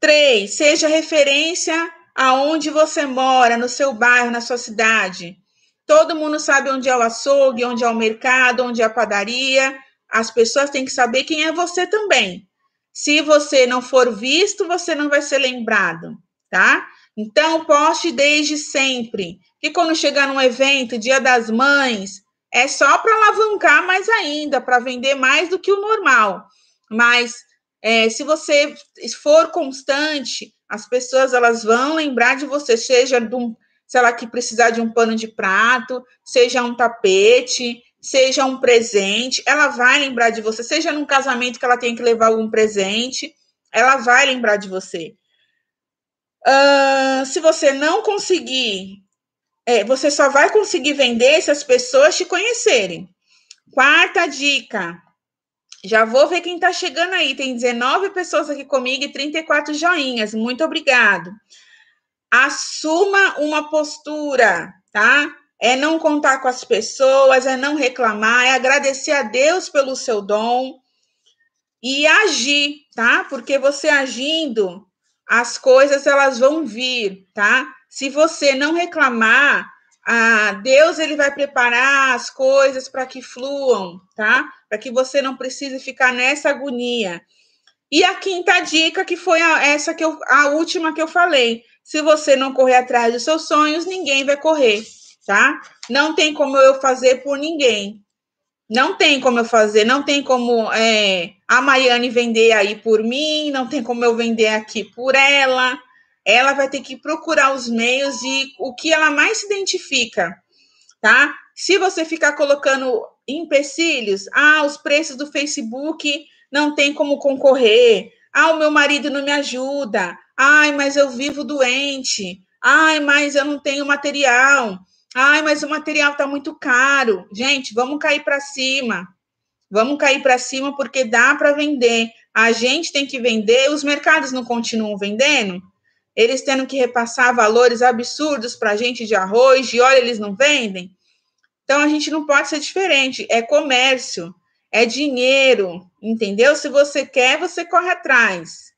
Três, seja referência aonde você mora, no seu bairro, na sua cidade. Todo mundo sabe onde é o açougue, onde é o mercado, onde é a padaria. As pessoas têm que saber quem é você também. Se você não for visto, você não vai ser lembrado, tá? Então, poste desde sempre. Que quando chegar num evento, Dia das Mães, é só para alavancar mais ainda, para vender mais do que o normal. Mas é, se você for constante, as pessoas elas vão lembrar de você, seja de um, sei lá, que precisar de um pano de prato, seja um tapete, seja um presente, ela vai lembrar de você, seja num casamento que ela tem que levar algum presente, ela vai lembrar de você. Uh, se você não conseguir, é, você só vai conseguir vender se as pessoas te conhecerem. Quarta dica. Já vou ver quem está chegando aí. Tem 19 pessoas aqui comigo e 34 joinhas. Muito obrigado. Assuma uma postura, tá? é não contar com as pessoas, é não reclamar, é agradecer a Deus pelo seu dom e agir, tá? Porque você agindo, as coisas elas vão vir, tá? Se você não reclamar, a Deus ele vai preparar as coisas para que fluam, tá? Para que você não precise ficar nessa agonia. E a quinta dica, que foi a, essa que eu, a última que eu falei, se você não correr atrás dos seus sonhos, ninguém vai correr tá? Não tem como eu fazer por ninguém. Não tem como eu fazer, não tem como é, a Maiane vender aí por mim, não tem como eu vender aqui por ela. Ela vai ter que procurar os meios e o que ela mais se identifica, tá? Se você ficar colocando empecilhos, ah, os preços do Facebook não tem como concorrer, ah, o meu marido não me ajuda, ai, mas eu vivo doente, ai, mas eu não tenho material, Ai, mas o material está muito caro. Gente, vamos cair para cima. Vamos cair para cima porque dá para vender. A gente tem que vender, os mercados não continuam vendendo. Eles tendo que repassar valores absurdos para a gente de arroz, de óleo, eles não vendem. Então a gente não pode ser diferente. É comércio, é dinheiro, entendeu? Se você quer, você corre atrás.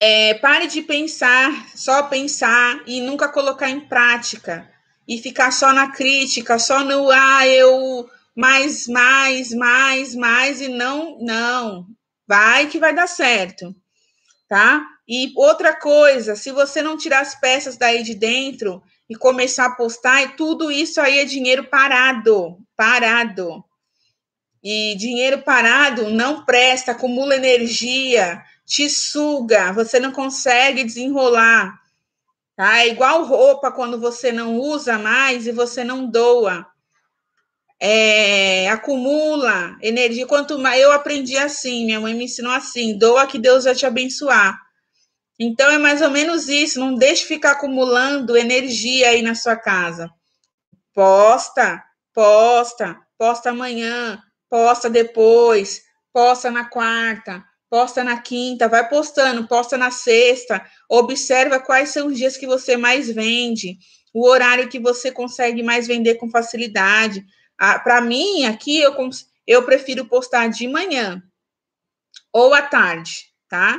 É, pare de pensar, só pensar e nunca colocar em prática e ficar só na crítica, só no ah, eu mais, mais, mais, mais e não, não. Vai que vai dar certo, tá? E outra coisa, se você não tirar as peças daí de dentro e começar a postar, e tudo isso aí é dinheiro parado, parado. E dinheiro parado não presta, acumula energia, te suga, você não consegue desenrolar. Tá? É igual roupa quando você não usa mais e você não doa. É, acumula energia. Quanto mais eu aprendi assim, minha mãe me ensinou assim: doa que Deus vai te abençoar. Então é mais ou menos isso. Não deixe ficar acumulando energia aí na sua casa. Posta, posta, posta amanhã, posta depois, posta na quarta, posta na quinta, vai postando, posta na sexta, observa quais são os dias que você mais vende, o horário que você consegue mais vender com facilidade. Ah, Para mim, aqui, eu, eu prefiro postar de manhã ou à tarde, tá?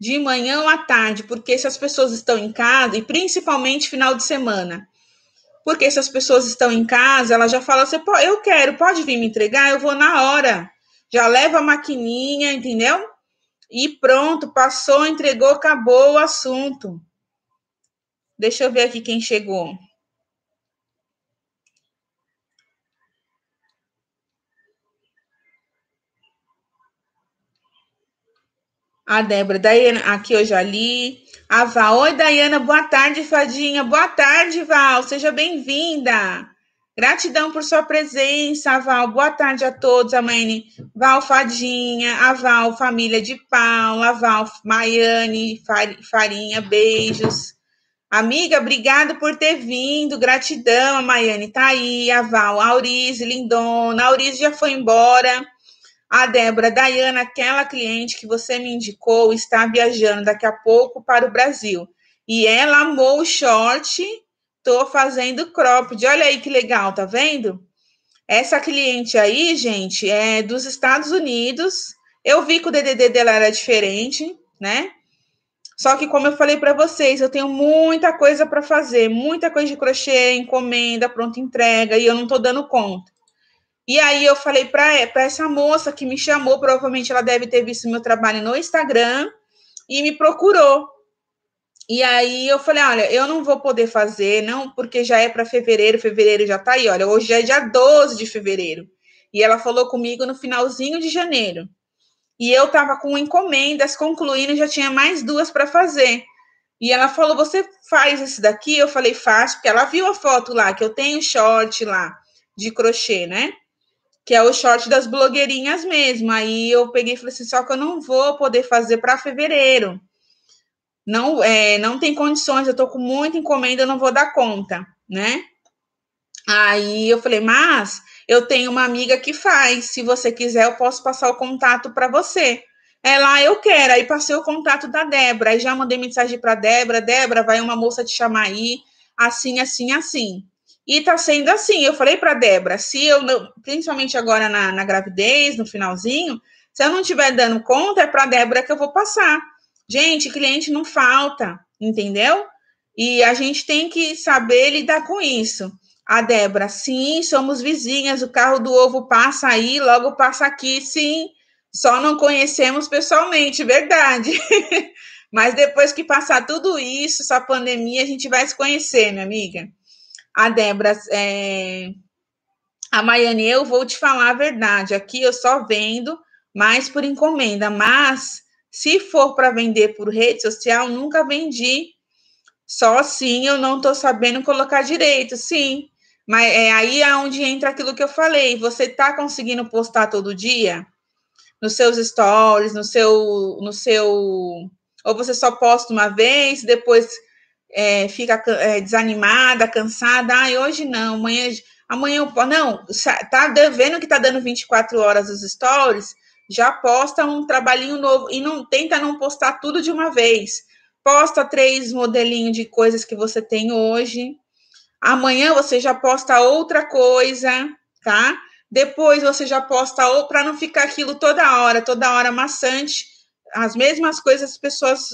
De manhã ou à tarde, porque se as pessoas estão em casa, e principalmente final de semana, porque se as pessoas estão em casa, ela já fala assim, eu quero, pode vir me entregar, eu vou na hora. Já leva a maquininha, entendeu? E pronto, passou, entregou, acabou o assunto. Deixa eu ver aqui quem chegou. A Débora, Daiana, aqui eu já li. A Val, oi Daiana, boa tarde, Fadinha. Boa tarde, Val, seja bem-vinda. Gratidão por sua presença, Val. Boa tarde a todos, a Maine, Val Fadinha, a Val, família de Paula, Aval. Val, Maiane, Farinha, beijos. Amiga, obrigado por ter vindo. Gratidão, a Maiane tá aí, a Val, a Aurize, Lindona. A Aurize já foi embora. A Débora, Dayana, aquela cliente que você me indicou, está viajando daqui a pouco para o Brasil. E ela amou o short Tô fazendo cropped. Olha aí que legal, tá vendo? Essa cliente aí, gente, é dos Estados Unidos. Eu vi que o DDD dela era diferente, né? Só que, como eu falei para vocês, eu tenho muita coisa para fazer, muita coisa de crochê, encomenda, pronta entrega, e eu não estou dando conta. E aí eu falei para essa moça que me chamou, provavelmente ela deve ter visto meu trabalho no Instagram e me procurou. E aí eu falei, olha, eu não vou poder fazer, não, porque já é para fevereiro, fevereiro já tá aí, olha, hoje é dia 12 de fevereiro. E ela falou comigo no finalzinho de janeiro. E eu tava com encomendas concluindo, já tinha mais duas para fazer. E ela falou: "Você faz esse daqui?" Eu falei: "Faço", porque ela viu a foto lá que eu tenho short lá de crochê, né? Que é o short das blogueirinhas mesmo. Aí eu peguei e falei assim: "Só que eu não vou poder fazer para fevereiro." não, é, não tem condições, eu estou com muita encomenda, eu não vou dar conta, né? Aí eu falei, mas eu tenho uma amiga que faz, se você quiser, eu posso passar o contato para você. Ela, ah, eu quero. Aí passei o contato da Débora, aí já mandei mensagem para Débora, Débora, vai uma moça te chamar aí, assim, assim, assim. E tá sendo assim. Eu falei para Débora, se eu, principalmente agora na, na gravidez, no finalzinho, se eu não estiver dando conta, é para Débora que eu vou passar. Gente, cliente não falta, entendeu? E a gente tem que saber lidar com isso. A Débora, sim, somos vizinhas, o carro do ovo passa aí, logo passa aqui, sim. Só não conhecemos pessoalmente, verdade. Mas depois que passar tudo isso, essa pandemia, a gente vai se conhecer, minha amiga. A Débora, é... a Maiane, eu vou te falar a verdade. Aqui eu só vendo, mais por encomenda. Mas se for para vender por rede social, nunca vendi. Só assim eu não estou sabendo colocar direito, sim. Mas é aí é onde entra aquilo que eu falei. Você está conseguindo postar todo dia? Nos seus stories, no seu, no seu. Ou você só posta uma vez, depois é, fica é, desanimada, cansada. Ai, hoje não, amanhã, amanhã eu. Não, tá vendo que tá dando 24 horas os stories? já posta um trabalhinho novo e não tenta não postar tudo de uma vez. Posta três modelinhos de coisas que você tem hoje. Amanhã você já posta outra coisa, tá? Depois você já posta para não ficar aquilo toda hora, toda hora maçante, as mesmas coisas as pessoas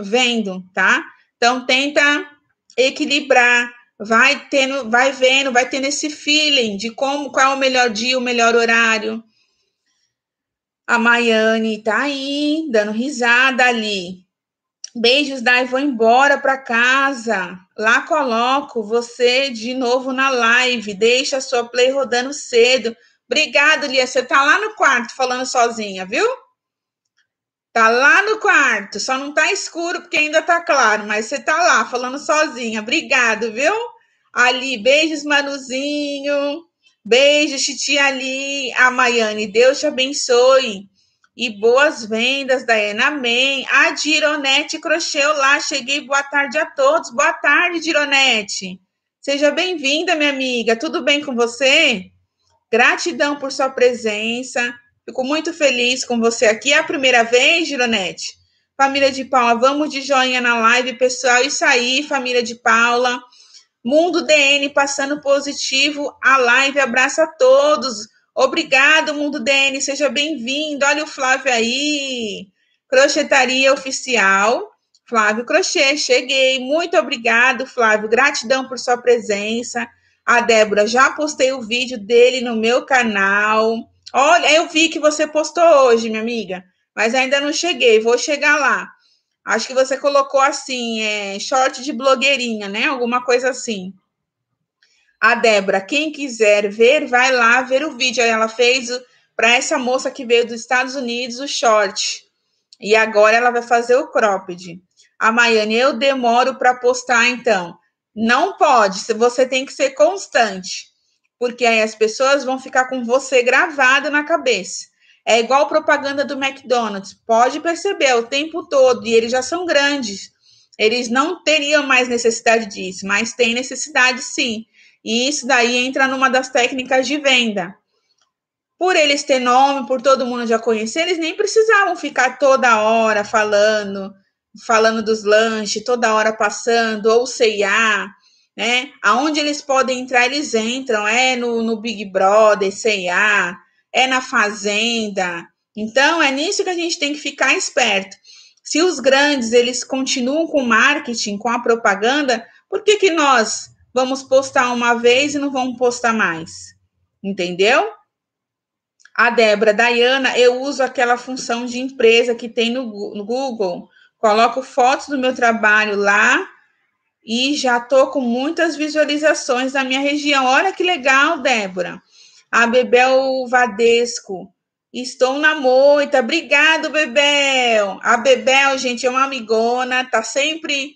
vendo, tá? Então tenta equilibrar, vai tendo, vai vendo, vai tendo esse feeling de como qual é o melhor dia, o melhor horário a Maiane tá aí, dando risada ali. Beijos, Dai, vou embora para casa. Lá coloco você de novo na live. Deixa a sua play rodando cedo. Obrigado, Lia. Você tá lá no quarto falando sozinha, viu? Tá lá no quarto. Só não tá escuro porque ainda tá claro, mas você tá lá falando sozinha. Obrigado, viu? Ali, beijos, Manuzinho. Beijos, titia Ali, a Maiane, Deus te abençoe. E boas vendas, Daiana, amém. A Dironete Crochê, lá cheguei, boa tarde a todos. Boa tarde, Dironete. Seja bem-vinda, minha amiga, tudo bem com você? Gratidão por sua presença, fico muito feliz com você aqui. É a primeira vez, Dironete? Família de Paula, vamos de joinha na live, pessoal. Isso aí, família de Paula. Mundo DN passando positivo, a live abraça a todos. Obrigado, Mundo DN, seja bem-vindo. Olha o Flávio aí. Crochetaria Oficial. Flávio Crochê, cheguei. Muito obrigado, Flávio. Gratidão por sua presença. A Débora, já postei o vídeo dele no meu canal. Olha, eu vi que você postou hoje, minha amiga, mas ainda não cheguei. Vou chegar lá. Acho que você colocou assim, é, short de blogueirinha, né? Alguma coisa assim. A Débora, quem quiser ver, vai lá ver o vídeo. Aí ela fez para essa moça que veio dos Estados Unidos o short. E agora ela vai fazer o cropped. A Maiane, eu demoro para postar, então. Não pode, você tem que ser constante. Porque aí as pessoas vão ficar com você gravado na cabeça. É igual propaganda do McDonald's. Pode perceber é o tempo todo, e eles já são grandes. Eles não teriam mais necessidade disso, mas tem necessidade sim. E isso daí entra numa das técnicas de venda. Por eles ter nome, por todo mundo já conhecer, eles nem precisavam ficar toda hora falando, falando dos lanches, toda hora passando, ou CIA, né? Aonde eles podem entrar, eles entram, é no, no Big Brother, CIA, é na fazenda. Então, é nisso que a gente tem que ficar esperto. Se os grandes, eles continuam com o marketing, com a propaganda, por que, que nós vamos postar uma vez e não vamos postar mais? Entendeu? A Débora, Dayana, eu uso aquela função de empresa que tem no Google. Coloco fotos do meu trabalho lá e já estou com muitas visualizações na minha região. Olha que legal, Débora. A Bebel Vadesco. Estou na moita. Obrigado, Bebel. A Bebel, gente, é uma amigona, tá sempre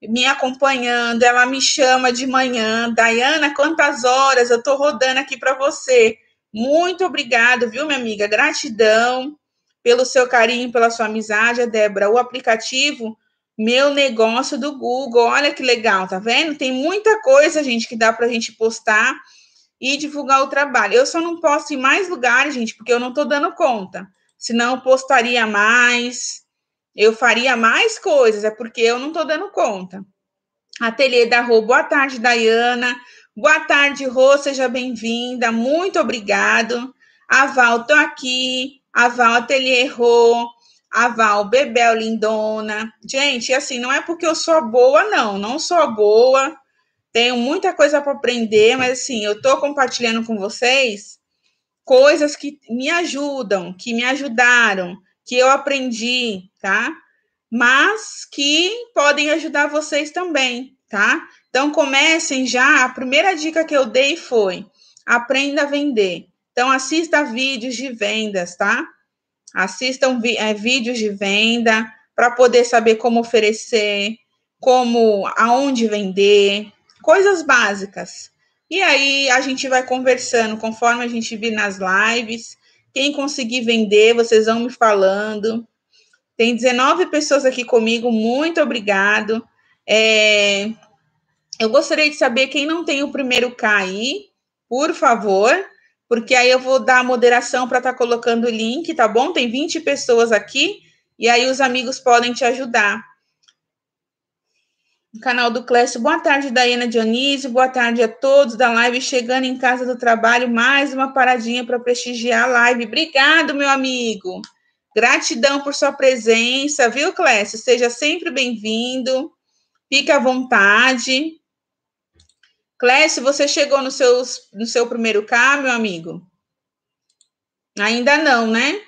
me acompanhando. Ela me chama de manhã. Daiana, quantas horas eu tô rodando aqui para você? Muito obrigado, viu, minha amiga? Gratidão pelo seu carinho, pela sua amizade, Débora. O aplicativo Meu Negócio do Google. Olha que legal, tá vendo? Tem muita coisa, gente, que dá para a gente postar e divulgar o trabalho. Eu só não posso em mais lugares, gente, porque eu não estou dando conta. Senão eu postaria mais, eu faria mais coisas, é porque eu não estou dando conta. Ateliê da Rô, boa tarde, Dayana. Boa tarde, Rô, seja bem-vinda. Muito obrigado. Aval, tô aqui. Aval Ateliê Rô. Aval Bebel Lindona. Gente, assim, não é porque eu sou boa, não. Não sou boa tenho muita coisa para aprender, mas assim, eu estou compartilhando com vocês coisas que me ajudam, que me ajudaram, que eu aprendi, tá? Mas que podem ajudar vocês também, tá? Então comecem já. A primeira dica que eu dei foi: aprenda a vender. Então assista vídeos de vendas, tá? Assistam é, vídeos de venda para poder saber como oferecer, como aonde vender, coisas básicas. E aí a gente vai conversando conforme a gente vir nas lives. Quem conseguir vender, vocês vão me falando. Tem 19 pessoas aqui comigo, muito obrigado. É... Eu gostaria de saber quem não tem o primeiro K aí, por favor, porque aí eu vou dar a moderação para estar tá colocando o link, tá bom? Tem 20 pessoas aqui, e aí os amigos podem te ajudar do canal do Clécio. Boa tarde, Daiana Dionísio. Boa tarde a todos da live. Chegando em casa do trabalho, mais uma paradinha para prestigiar a live. Obrigado, meu amigo. Gratidão por sua presença, viu, Clécio? Seja sempre bem-vindo. Fique à vontade. Clécio, você chegou no, seus, no seu primeiro carro, meu amigo? Ainda não, né?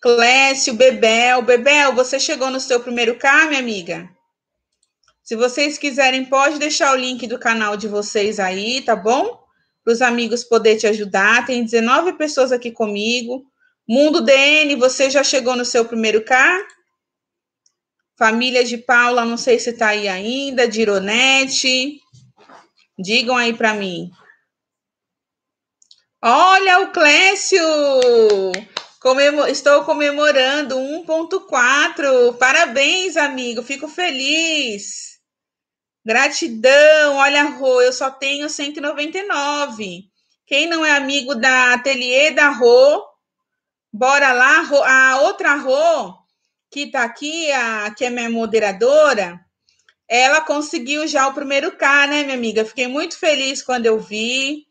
Clécio, Bebel. Bebel, você chegou no seu primeiro carro, minha amiga? Se vocês quiserem, pode deixar o link do canal de vocês aí, tá bom? Para os amigos poder te ajudar. Tem 19 pessoas aqui comigo. Mundo DN, você já chegou no seu primeiro K? Família de Paula, não sei se está aí ainda. Dironete. Digam aí para mim. Olha o Clécio! estou comemorando 1.4. Parabéns, amigo. Fico feliz. Gratidão, olha, Rô, eu só tenho 199. Quem não é amigo da Ateliê da Rô, bora lá. Rô, a outra Rô, que tá aqui, a, que é minha moderadora, ela conseguiu já o primeiro K, né, minha amiga? Fiquei muito feliz quando eu vi.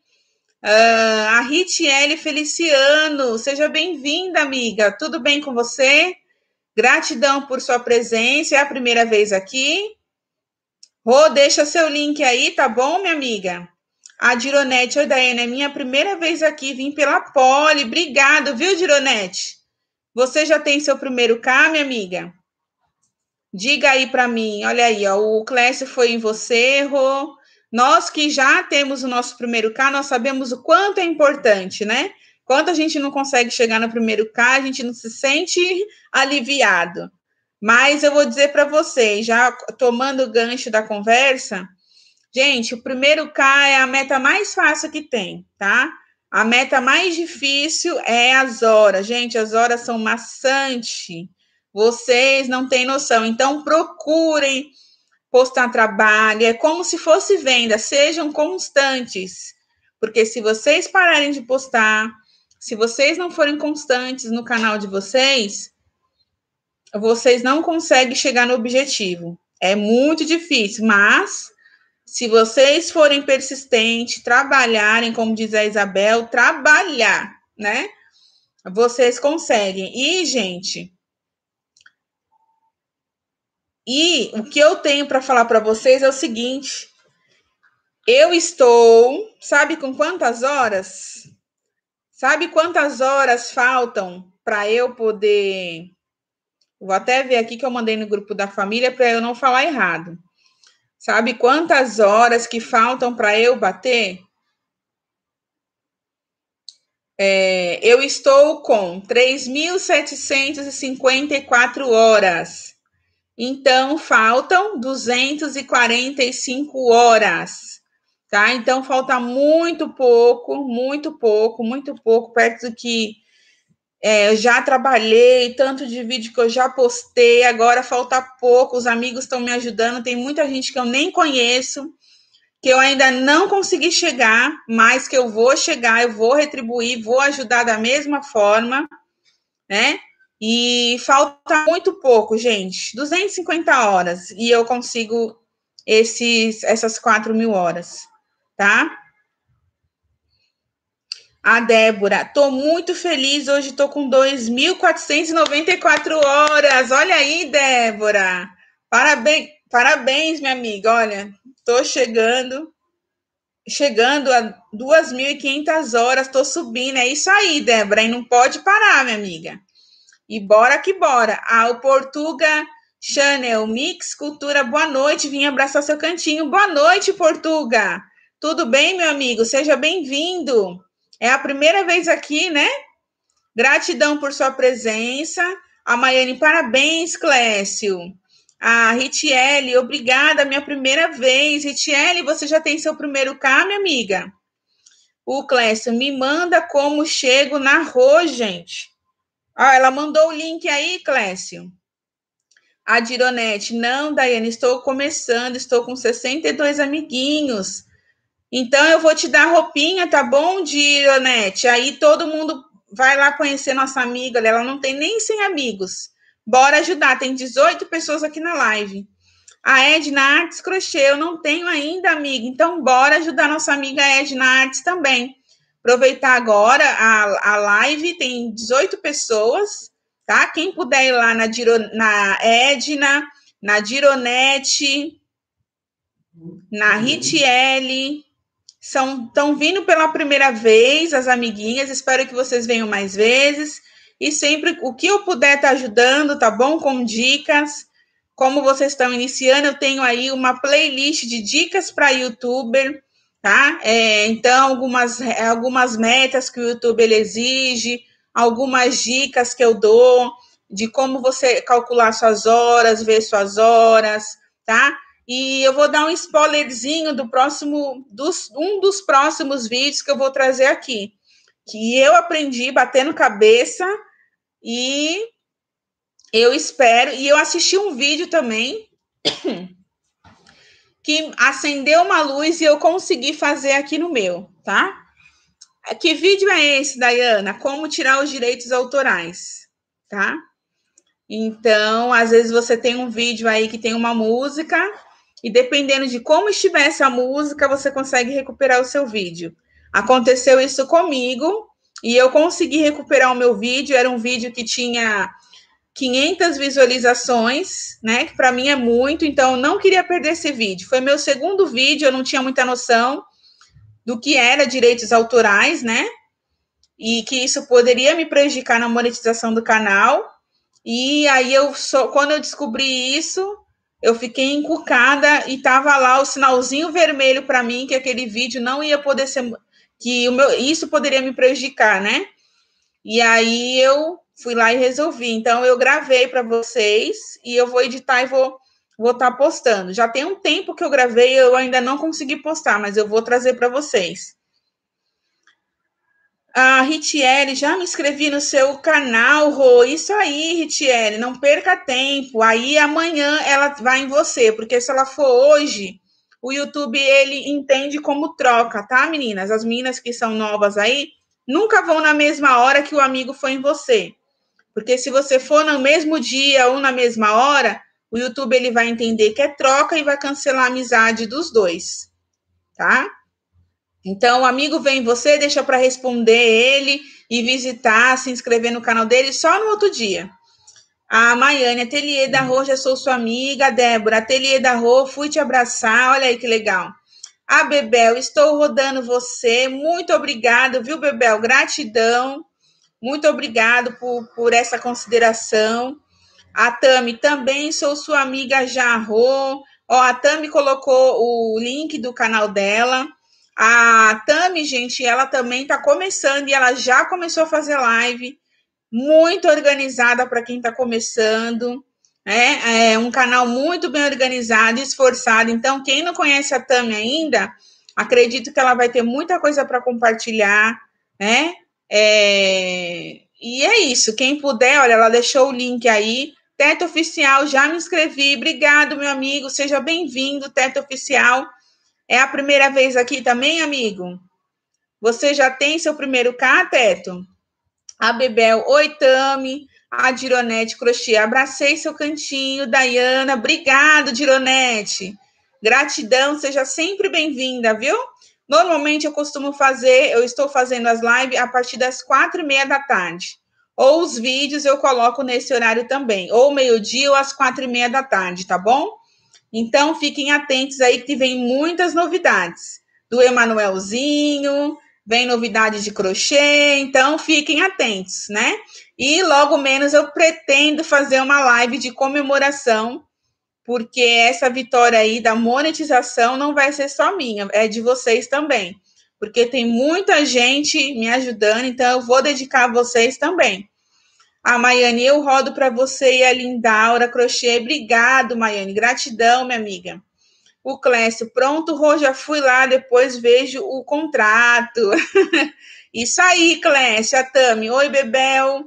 Uh, a Ritiele Feliciano, seja bem-vinda, amiga. Tudo bem com você? Gratidão por sua presença. É a primeira vez aqui. Rô, oh, deixa seu link aí, tá bom, minha amiga? A Dironete, oi, Daiane, é minha primeira vez aqui, vim pela Poli. Obrigado, viu, Dironete? Você já tem seu primeiro K, minha amiga? Diga aí para mim, olha aí, ó, o Clécio foi em você, Rô. Nós que já temos o nosso primeiro K, nós sabemos o quanto é importante, né? Quanto a gente não consegue chegar no primeiro K, a gente não se sente aliviado. Mas eu vou dizer para vocês, já tomando o gancho da conversa, gente, o primeiro K é a meta mais fácil que tem, tá? A meta mais difícil é as horas. Gente, as horas são maçante. Vocês não têm noção. Então, procurem postar trabalho. É como se fosse venda. Sejam constantes. Porque se vocês pararem de postar, se vocês não forem constantes no canal de vocês, vocês não conseguem chegar no objetivo. É muito difícil, mas se vocês forem persistentes, trabalharem, como diz a Isabel, trabalhar, né? Vocês conseguem. E, gente, e o que eu tenho para falar para vocês é o seguinte: eu estou, sabe com quantas horas? Sabe quantas horas faltam para eu poder Vou até ver aqui que eu mandei no grupo da família para eu não falar errado. Sabe quantas horas que faltam para eu bater? É, eu estou com 3.754 horas. Então, faltam 245 horas. Tá? Então, falta muito pouco, muito pouco, muito pouco, perto do que é, já trabalhei, tanto de vídeo que eu já postei, agora falta pouco, os amigos estão me ajudando, tem muita gente que eu nem conheço, que eu ainda não consegui chegar, mas que eu vou chegar, eu vou retribuir, vou ajudar da mesma forma, né? E falta muito pouco, gente, 250 horas, e eu consigo esses, essas 4 mil horas, tá? A Débora, tô muito feliz, hoje tô com 2.494 horas. Olha aí, Débora. Parabéns, parabéns, minha amiga. Olha, tô chegando, chegando a 2.500 horas, tô subindo. É isso aí, Débora, e não pode parar, minha amiga. E bora que bora. Ah, o Portuga Chanel Mix Cultura, boa noite. Vim abraçar seu cantinho. Boa noite, Portuga. Tudo bem, meu amigo? Seja bem-vindo. É a primeira vez aqui, né? Gratidão por sua presença. A Maiane, parabéns, Clécio. A Ritiele, obrigada, minha primeira vez. Ritiele, você já tem seu primeiro carro, minha amiga? O Clécio, me manda como chego na Rô, gente. Ah, ela mandou o link aí, Clécio. A Dironete, não, Daiane, estou começando, estou com 62 amiguinhos. Então eu vou te dar roupinha, tá bom, Dionete? Aí todo mundo vai lá conhecer nossa amiga, ela não tem nem 100 amigos. Bora ajudar, tem 18 pessoas aqui na live. A Edna Artes Crochê, eu não tenho ainda amiga, então bora ajudar nossa amiga Edna Artes também. Aproveitar agora a, a live, tem 18 pessoas, tá? Quem puder ir lá na, Giro, na Edna, na Dironete, na Ritiele, são estão vindo pela primeira vez as amiguinhas. Espero que vocês venham mais vezes e sempre o que eu puder estar tá ajudando, tá bom? Com dicas. Como vocês estão iniciando, eu tenho aí uma playlist de dicas para youtuber, tá? É, então algumas algumas metas que o YouTube ele exige, algumas dicas que eu dou de como você calcular suas horas, ver suas horas, tá? E eu vou dar um spoilerzinho do próximo, dos, um dos próximos vídeos que eu vou trazer aqui, que eu aprendi batendo cabeça e eu espero. E eu assisti um vídeo também que acendeu uma luz e eu consegui fazer aqui no meu, tá? Que vídeo é esse, Dayana? Como tirar os direitos autorais, tá? Então, às vezes você tem um vídeo aí que tem uma música e dependendo de como estivesse a música, você consegue recuperar o seu vídeo. Aconteceu isso comigo e eu consegui recuperar o meu vídeo. Era um vídeo que tinha 500 visualizações, né? Que para mim é muito, então não queria perder esse vídeo. Foi meu segundo vídeo, eu não tinha muita noção do que era direitos autorais, né? E que isso poderia me prejudicar na monetização do canal. E aí eu sou. quando eu descobri isso, eu fiquei encucada e tava lá o sinalzinho vermelho para mim que aquele vídeo não ia poder ser que o meu isso poderia me prejudicar, né? E aí eu fui lá e resolvi. Então eu gravei para vocês e eu vou editar e vou vou estar tá postando. Já tem um tempo que eu gravei, eu ainda não consegui postar, mas eu vou trazer para vocês. A Ritiele, já me inscrevi no seu canal, Rô. Isso aí, Ritiele, não perca tempo. Aí amanhã ela vai em você, porque se ela for hoje, o YouTube ele entende como troca, tá, meninas? As meninas que são novas aí nunca vão na mesma hora que o amigo foi em você. Porque se você for no mesmo dia ou na mesma hora, o YouTube ele vai entender que é troca e vai cancelar a amizade dos dois, tá? Então, o amigo vem você, deixa para responder ele e visitar, se inscrever no canal dele só no outro dia. A Maiane, Atelier da Rô, já sou sua amiga. Débora, Atelier da Rô, fui te abraçar. Olha aí que legal. A Bebel, estou rodando você. Muito obrigado, viu, Bebel? Gratidão. Muito obrigado por, por essa consideração. A Tami, também sou sua amiga já, Rô. Ó, a Tami colocou o link do canal dela. A Tami, gente, ela também está começando e ela já começou a fazer live, muito organizada para quem está começando. Né? É um canal muito bem organizado, esforçado. Então, quem não conhece a Tami ainda, acredito que ela vai ter muita coisa para compartilhar, né? É... E é isso. Quem puder, olha, ela deixou o link aí. Teto Oficial, já me inscrevi. Obrigado, meu amigo. Seja bem-vindo, Teto Oficial. É a primeira vez aqui também, amigo? Você já tem seu primeiro cateto. A Bebel, Oitame, A Dironete Crochê, abracei seu cantinho. Dayana, obrigado, Dironete. Gratidão, seja sempre bem-vinda, viu? Normalmente eu costumo fazer, eu estou fazendo as lives a partir das quatro e meia da tarde. Ou os vídeos eu coloco nesse horário também, ou meio-dia ou às quatro e meia da tarde, tá bom? Então, fiquem atentos aí que vem muitas novidades. Do Emanuelzinho, vem novidade de crochê, então fiquem atentos, né? E logo menos eu pretendo fazer uma live de comemoração, porque essa vitória aí da monetização não vai ser só minha, é de vocês também. Porque tem muita gente me ajudando, então eu vou dedicar a vocês também. A Maiane, eu rodo para você e a Lindaura Crochê. Obrigado, Maiane. Gratidão, minha amiga. O Clécio, pronto, Rô, já fui lá, depois vejo o contrato. Isso aí, Clécio. A Tami, oi, Bebel.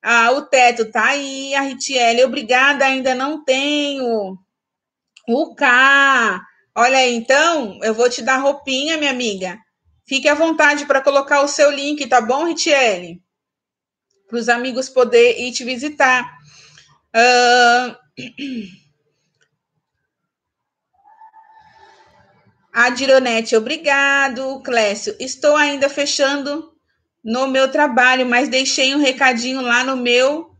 Ah, o Teto tá aí. A Ritiele, obrigada, ainda não tenho. O K. Olha aí, então, eu vou te dar roupinha, minha amiga. Fique à vontade para colocar o seu link, tá bom, Ritiele? para os amigos poder ir te visitar. Uh... A Dironete, obrigado. Clécio, estou ainda fechando no meu trabalho, mas deixei um recadinho lá no meu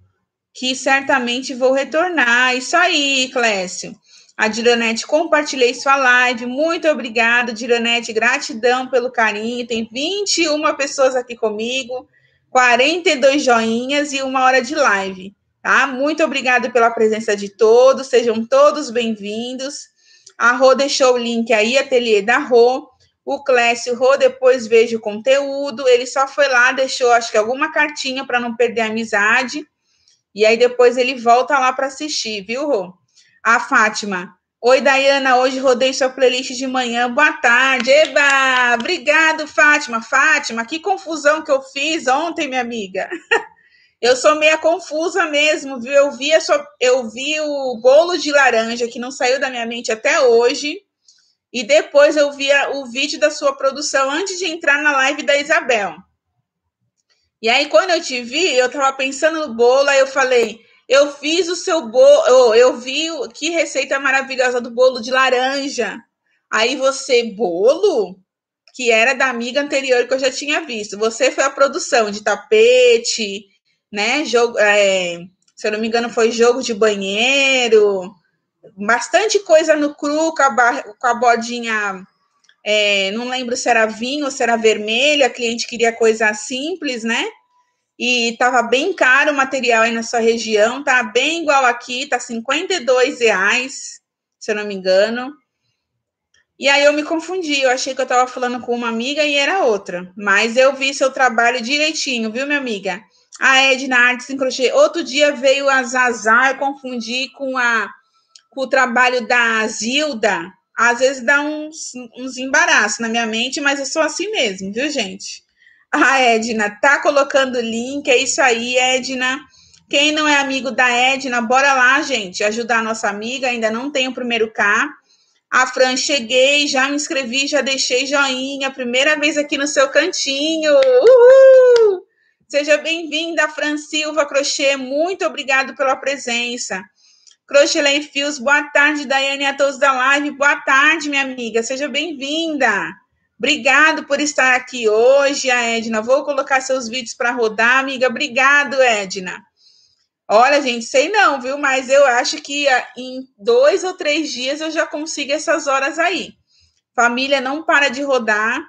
que certamente vou retornar. Isso aí, Clécio. A Dironete, compartilhei sua live. Muito obrigado, Dironete. Gratidão pelo carinho. Tem 21 pessoas aqui comigo. 42 joinhas e uma hora de live. Tá? Muito obrigado pela presença de todos, sejam todos bem-vindos. A Rô deixou o link aí, ateliê da Rô. O Clécio Rô, depois veja o conteúdo. Ele só foi lá, deixou acho que alguma cartinha para não perder a amizade. E aí depois ele volta lá para assistir, viu, Rô? A Fátima, Oi, Dayana, hoje rodei sua playlist de manhã. Boa tarde. Eba! Obrigado, Fátima. Fátima, que confusão que eu fiz ontem, minha amiga. Eu sou meia confusa mesmo, viu? Eu vi, sua... eu vi o bolo de laranja que não saiu da minha mente até hoje. E depois eu vi o vídeo da sua produção antes de entrar na live da Isabel. E aí, quando eu te vi, eu tava pensando no bolo, aí eu falei, eu fiz o seu bolo, eu, eu vi que receita maravilhosa do bolo de laranja. Aí você, bolo? Que era da amiga anterior que eu já tinha visto. Você foi a produção de tapete, né? Jogo, é, se eu não me engano, foi jogo de banheiro. Bastante coisa no cru com a, com a bodinha é, não lembro se era vinho ou se era vermelho, a cliente queria coisa simples, né? e estava bem caro o material aí na sua região, tá bem igual aqui, tá 52 reais, se eu não me engano. E aí eu me confundi, eu achei que eu estava falando com uma amiga e era outra. Mas eu vi seu trabalho direitinho, viu, minha amiga? A Edna Artes em crochê. Outro dia veio a Zazá, eu confundi com, a, com o trabalho da Zilda. Às vezes dá uns, uns embaraços na minha mente, mas eu sou assim mesmo, viu, gente? A ah, Edna tá colocando o link, é isso aí, Edna. Quem não é amigo da Edna, bora lá, gente, ajudar a nossa amiga, ainda não tem o primeiro K. A Fran, cheguei, já me inscrevi, já deixei joinha, primeira vez aqui no seu cantinho. Uhul! Seja bem-vinda, Fran Silva Crochê, muito obrigado pela presença. Crochelei Fios, boa tarde, Daiane, a todos da live, boa tarde, minha amiga, seja bem-vinda. Obrigado por estar aqui hoje, a Edna. Vou colocar seus vídeos para rodar, amiga. Obrigado, Edna. Olha, gente, sei não, viu? Mas eu acho que ah, em dois ou três dias eu já consigo essas horas aí. Família não para de rodar.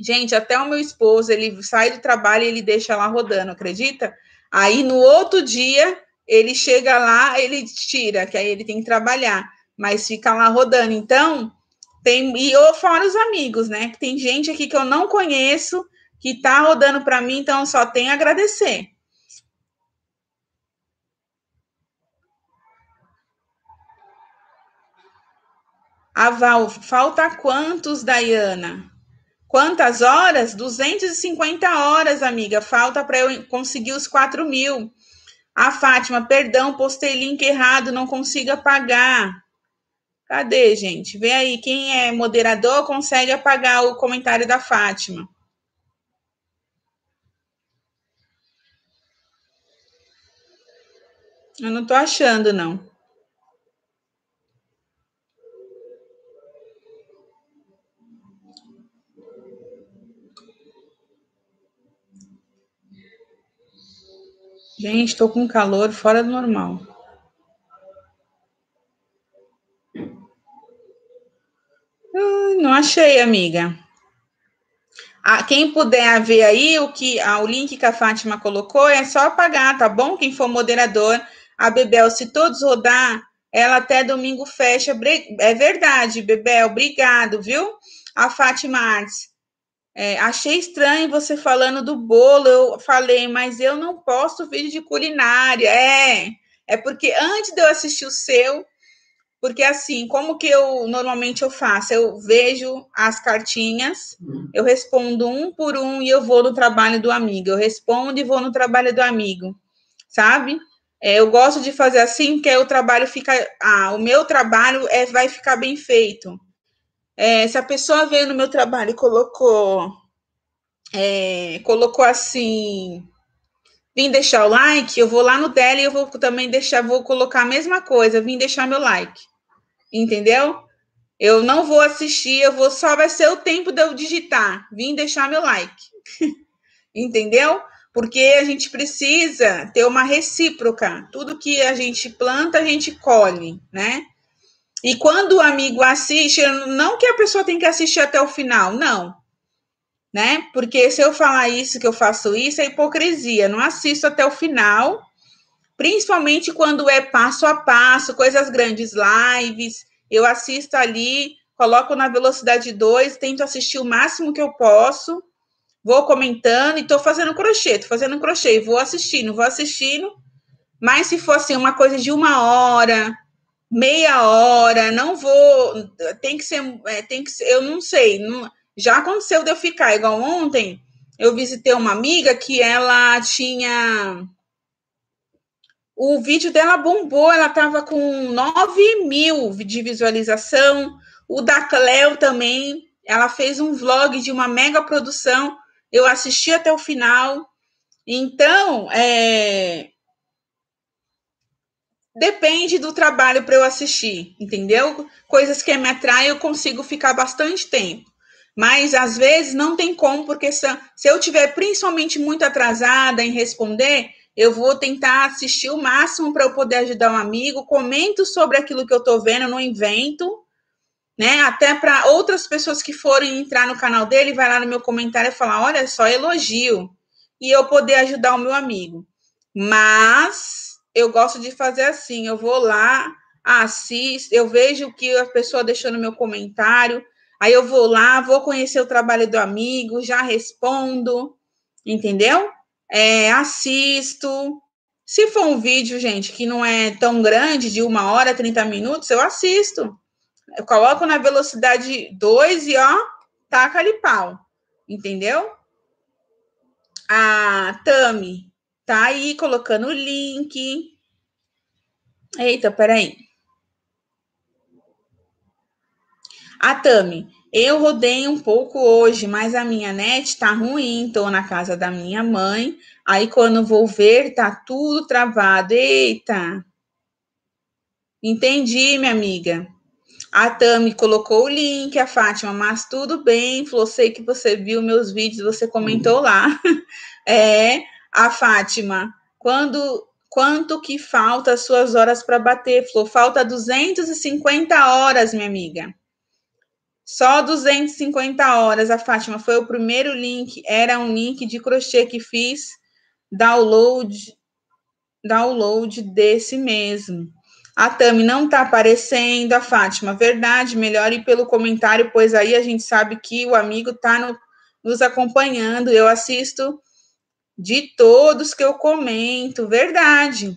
Gente, até o meu esposo, ele sai do trabalho e ele deixa lá rodando, acredita? Aí no outro dia, ele chega lá, ele tira, que aí ele tem que trabalhar, mas fica lá rodando. Então, tem, e fora os amigos, né? Que tem gente aqui que eu não conheço, que tá rodando para mim, então só tem a agradecer. A Val, falta quantos, Dayana? Quantas horas? 250 horas, amiga. Falta para eu conseguir os 4 mil. A Fátima, perdão, postei link errado, não consigo pagar. Cadê, gente? Vê aí, quem é moderador consegue apagar o comentário da Fátima. Eu não estou achando, não. Gente, estou com calor fora do normal. Ah, não achei, amiga. Ah, quem puder ver aí o que ah, o link que a Fátima colocou, é só apagar, tá bom? Quem for moderador, a Bebel, se todos rodar, ela até domingo fecha. É verdade, Bebel, obrigado, viu? A Fátima Artes. É, achei estranho você falando do bolo. Eu falei, mas eu não posto vídeo de culinária. É, é porque antes de eu assistir o seu, porque assim, como que eu normalmente eu faço? Eu vejo as cartinhas, eu respondo um por um e eu vou no trabalho do amigo. Eu respondo e vou no trabalho do amigo, sabe? É, eu gosto de fazer assim, porque o trabalho fica. Ah, o meu trabalho é, vai ficar bem feito. É, se a pessoa veio no meu trabalho e colocou, é, colocou assim, vim deixar o like, eu vou lá no dela e eu vou também deixar, vou colocar a mesma coisa, vim deixar meu like entendeu? Eu não vou assistir, eu vou só vai ser o tempo de eu digitar, vim deixar meu like. entendeu? Porque a gente precisa ter uma recíproca. Tudo que a gente planta, a gente colhe, né? E quando o amigo assiste, não que a pessoa tem que assistir até o final, não. Né? Porque se eu falar isso, que eu faço isso, é hipocrisia. Não assisto até o final, principalmente quando é passo a passo, coisas grandes, lives, eu assisto ali, coloco na velocidade 2, tento assistir o máximo que eu posso, vou comentando e estou fazendo crochê, estou fazendo crochê, vou assistindo, vou assistindo, mas se for assim, uma coisa de uma hora, meia hora, não vou, tem que ser, é, tem que ser, eu não sei, não, já aconteceu de eu ficar, igual ontem, eu visitei uma amiga que ela tinha o vídeo dela bombou, ela estava com 9 mil de visualização. O da Cleo também, ela fez um vlog de uma mega produção. Eu assisti até o final. Então, é... depende do trabalho para eu assistir, entendeu? Coisas que me atraem, eu consigo ficar bastante tempo. Mas às vezes não tem como, porque se eu tiver principalmente muito atrasada em responder, eu vou tentar assistir o máximo para eu poder ajudar um amigo. Comento sobre aquilo que eu estou vendo, não invento, né? Até para outras pessoas que forem entrar no canal dele, vai lá no meu comentário e falar: olha só, elogio. E eu poder ajudar o meu amigo. Mas eu gosto de fazer assim: eu vou lá, assisto, eu vejo o que a pessoa deixou no meu comentário. Aí eu vou lá, vou conhecer o trabalho do amigo, já respondo, entendeu? é, assisto. Se for um vídeo, gente, que não é tão grande, de uma hora, 30 minutos, eu assisto. Eu coloco na velocidade 2 e ó, taca ali pau. Entendeu? A Tami tá aí colocando o link. Eita, peraí. A Tami, eu rodei um pouco hoje, mas a minha net tá ruim, tô na casa da minha mãe. Aí quando vou ver, tá tudo travado. Eita! Entendi, minha amiga. A Tami colocou o link, a Fátima, mas tudo bem, falou, sei que você viu meus vídeos, você comentou lá. é, a Fátima, quando quanto que falta as suas horas para bater? Falou, falta 250 horas, minha amiga. Só 250 horas, a Fátima. Foi o primeiro link. Era um link de crochê que fiz download, download desse mesmo. A Tami não tá aparecendo, a Fátima. Verdade, melhor ir pelo comentário, pois aí a gente sabe que o amigo tá no, nos acompanhando. Eu assisto de todos que eu comento. Verdade.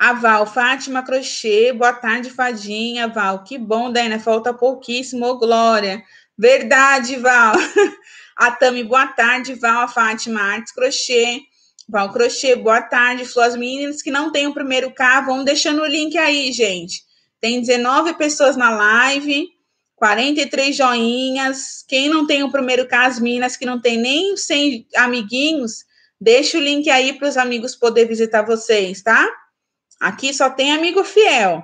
A Val, Fátima Crochê, boa tarde, Fadinha. Val, que bom, Daina, falta pouquíssimo, oh, Glória. Verdade, Val. A Tami, boa tarde, Val, a Fátima, Artes Crochê. Val Crochê, boa tarde, Flor. As meninas que não têm o primeiro K, vão deixando o link aí, gente. Tem 19 pessoas na live, 43 joinhas. Quem não tem o primeiro K, as meninas que não tem nem 100 amiguinhos, deixa o link aí para os amigos poder visitar vocês, tá? Aqui só tem amigo fiel.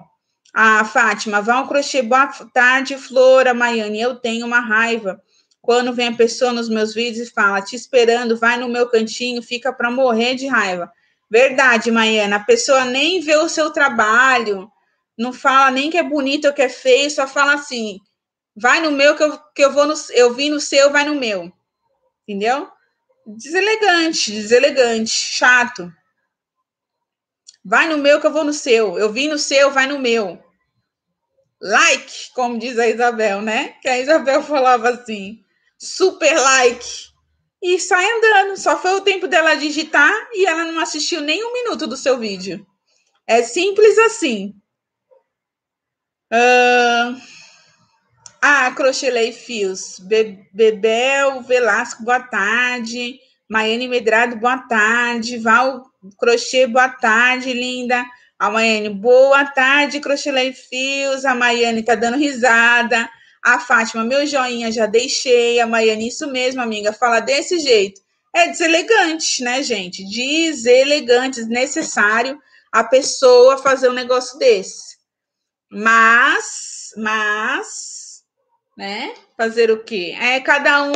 A Fátima, Val Crochê, boa tarde, Flora, Maiane. Eu tenho uma raiva quando vem a pessoa nos meus vídeos e fala, te esperando, vai no meu cantinho, fica para morrer de raiva. Verdade, Maiana, a pessoa nem vê o seu trabalho, não fala nem que é bonito ou que é feio, só fala assim, vai no meu que eu, que eu vou no, eu vim no seu, vai no meu. Entendeu? Deselegante, deselegante, chato. Vai no meu que eu vou no seu. Eu vim no seu, vai no meu. Like, como diz a Isabel, né? Que a Isabel falava assim, super like. E sai andando. Só foi o tempo dela digitar e ela não assistiu nem um minuto do seu vídeo. É simples assim. Uh... Ah, Crochelei Fios. Be Bebel Velasco, boa tarde. Maiane Medrado, boa tarde. Val Crochê, boa tarde, linda. A Maiane, boa tarde, Crochê Fios. A Maiane tá dando risada. A Fátima, meu joinha, já deixei. A Maiane, isso mesmo, amiga, fala desse jeito. É deselegante, né, gente? Deselegante, desnecessário a pessoa fazer um negócio desse. Mas, mas, né? Fazer o quê? É cada um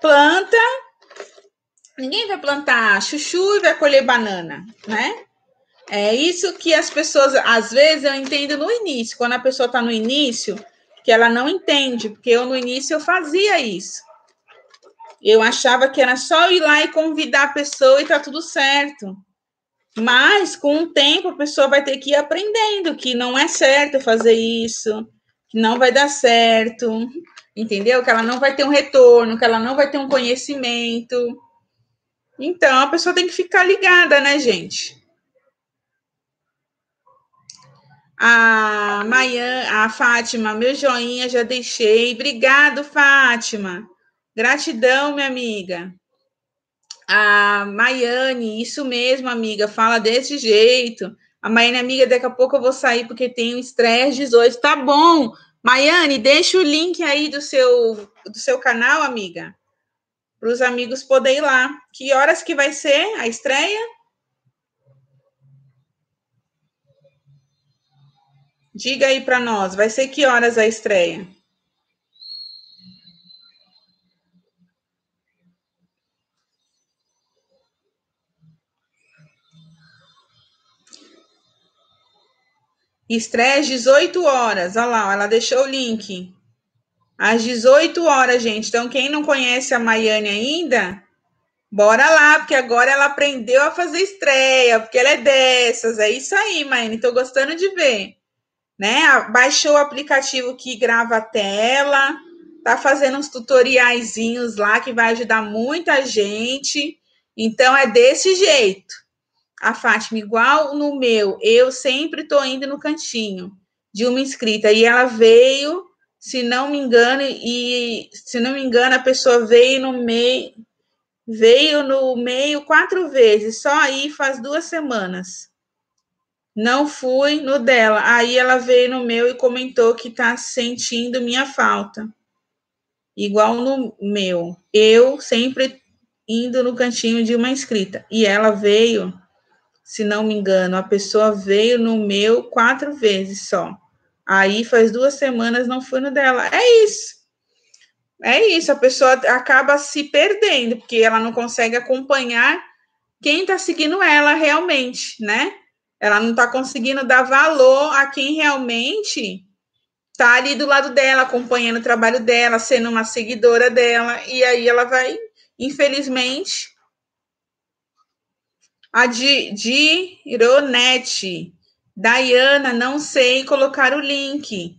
planta Ninguém vai plantar chuchu e vai colher banana, né? É isso que as pessoas, às vezes, eu entendo no início, quando a pessoa está no início, que ela não entende, porque eu no início eu fazia isso. Eu achava que era só ir lá e convidar a pessoa e tá tudo certo. Mas com o tempo a pessoa vai ter que ir aprendendo que não é certo fazer isso, que não vai dar certo, entendeu? Que ela não vai ter um retorno, que ela não vai ter um conhecimento. Então, a pessoa tem que ficar ligada, né, gente? A Mayan, a Fátima, meu joinha já deixei. Obrigado, Fátima. Gratidão, minha amiga. A Maiane, isso mesmo, amiga, fala desse jeito. A Maiane, amiga, daqui a pouco eu vou sair porque tenho estresse 18. Tá bom. Maiane, deixa o link aí do seu, do seu canal, amiga para os amigos poderem ir lá. Que horas que vai ser a estreia? Diga aí para nós, vai ser que horas a estreia? Estreia às 18 horas. Olha lá, ela deixou o link às 18 horas, gente. Então, quem não conhece a Maiane ainda, bora lá, porque agora ela aprendeu a fazer estreia, porque ela é dessas. É isso aí, Maiane, tô gostando de ver. Né? Baixou o aplicativo que grava a tela, tá fazendo uns tutoriaizinhos lá que vai ajudar muita gente. Então, é desse jeito. A Fátima, igual no meu, eu sempre tô indo no cantinho de uma inscrita. E ela veio se não me engano, e se não me engano, a pessoa veio no meio veio no meio quatro vezes, só aí faz duas semanas. Não fui no dela. Aí ela veio no meu e comentou que tá sentindo minha falta. Igual no meu. Eu sempre indo no cantinho de uma escrita E ela veio, se não me engano, a pessoa veio no meu quatro vezes só. Aí faz duas semanas não fui no dela. É isso. É isso, a pessoa acaba se perdendo, porque ela não consegue acompanhar quem está seguindo ela realmente, né? Ela não está conseguindo dar valor a quem realmente está ali do lado dela, acompanhando o trabalho dela, sendo uma seguidora dela, e aí ela vai, infelizmente. A de, de Diana, não sei colocar o link.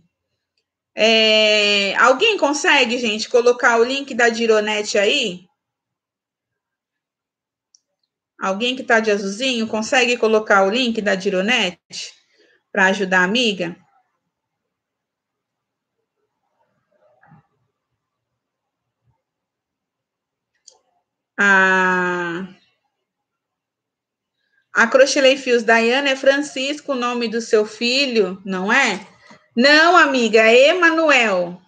É, alguém consegue, gente, colocar o link da Dironete aí? Alguém que está de azulzinho consegue colocar o link da Dironete para ajudar a amiga? Ah. A Crochelei Fios Dayana é Francisco, o nome do seu filho, não é? Não, amiga, é Emanuel.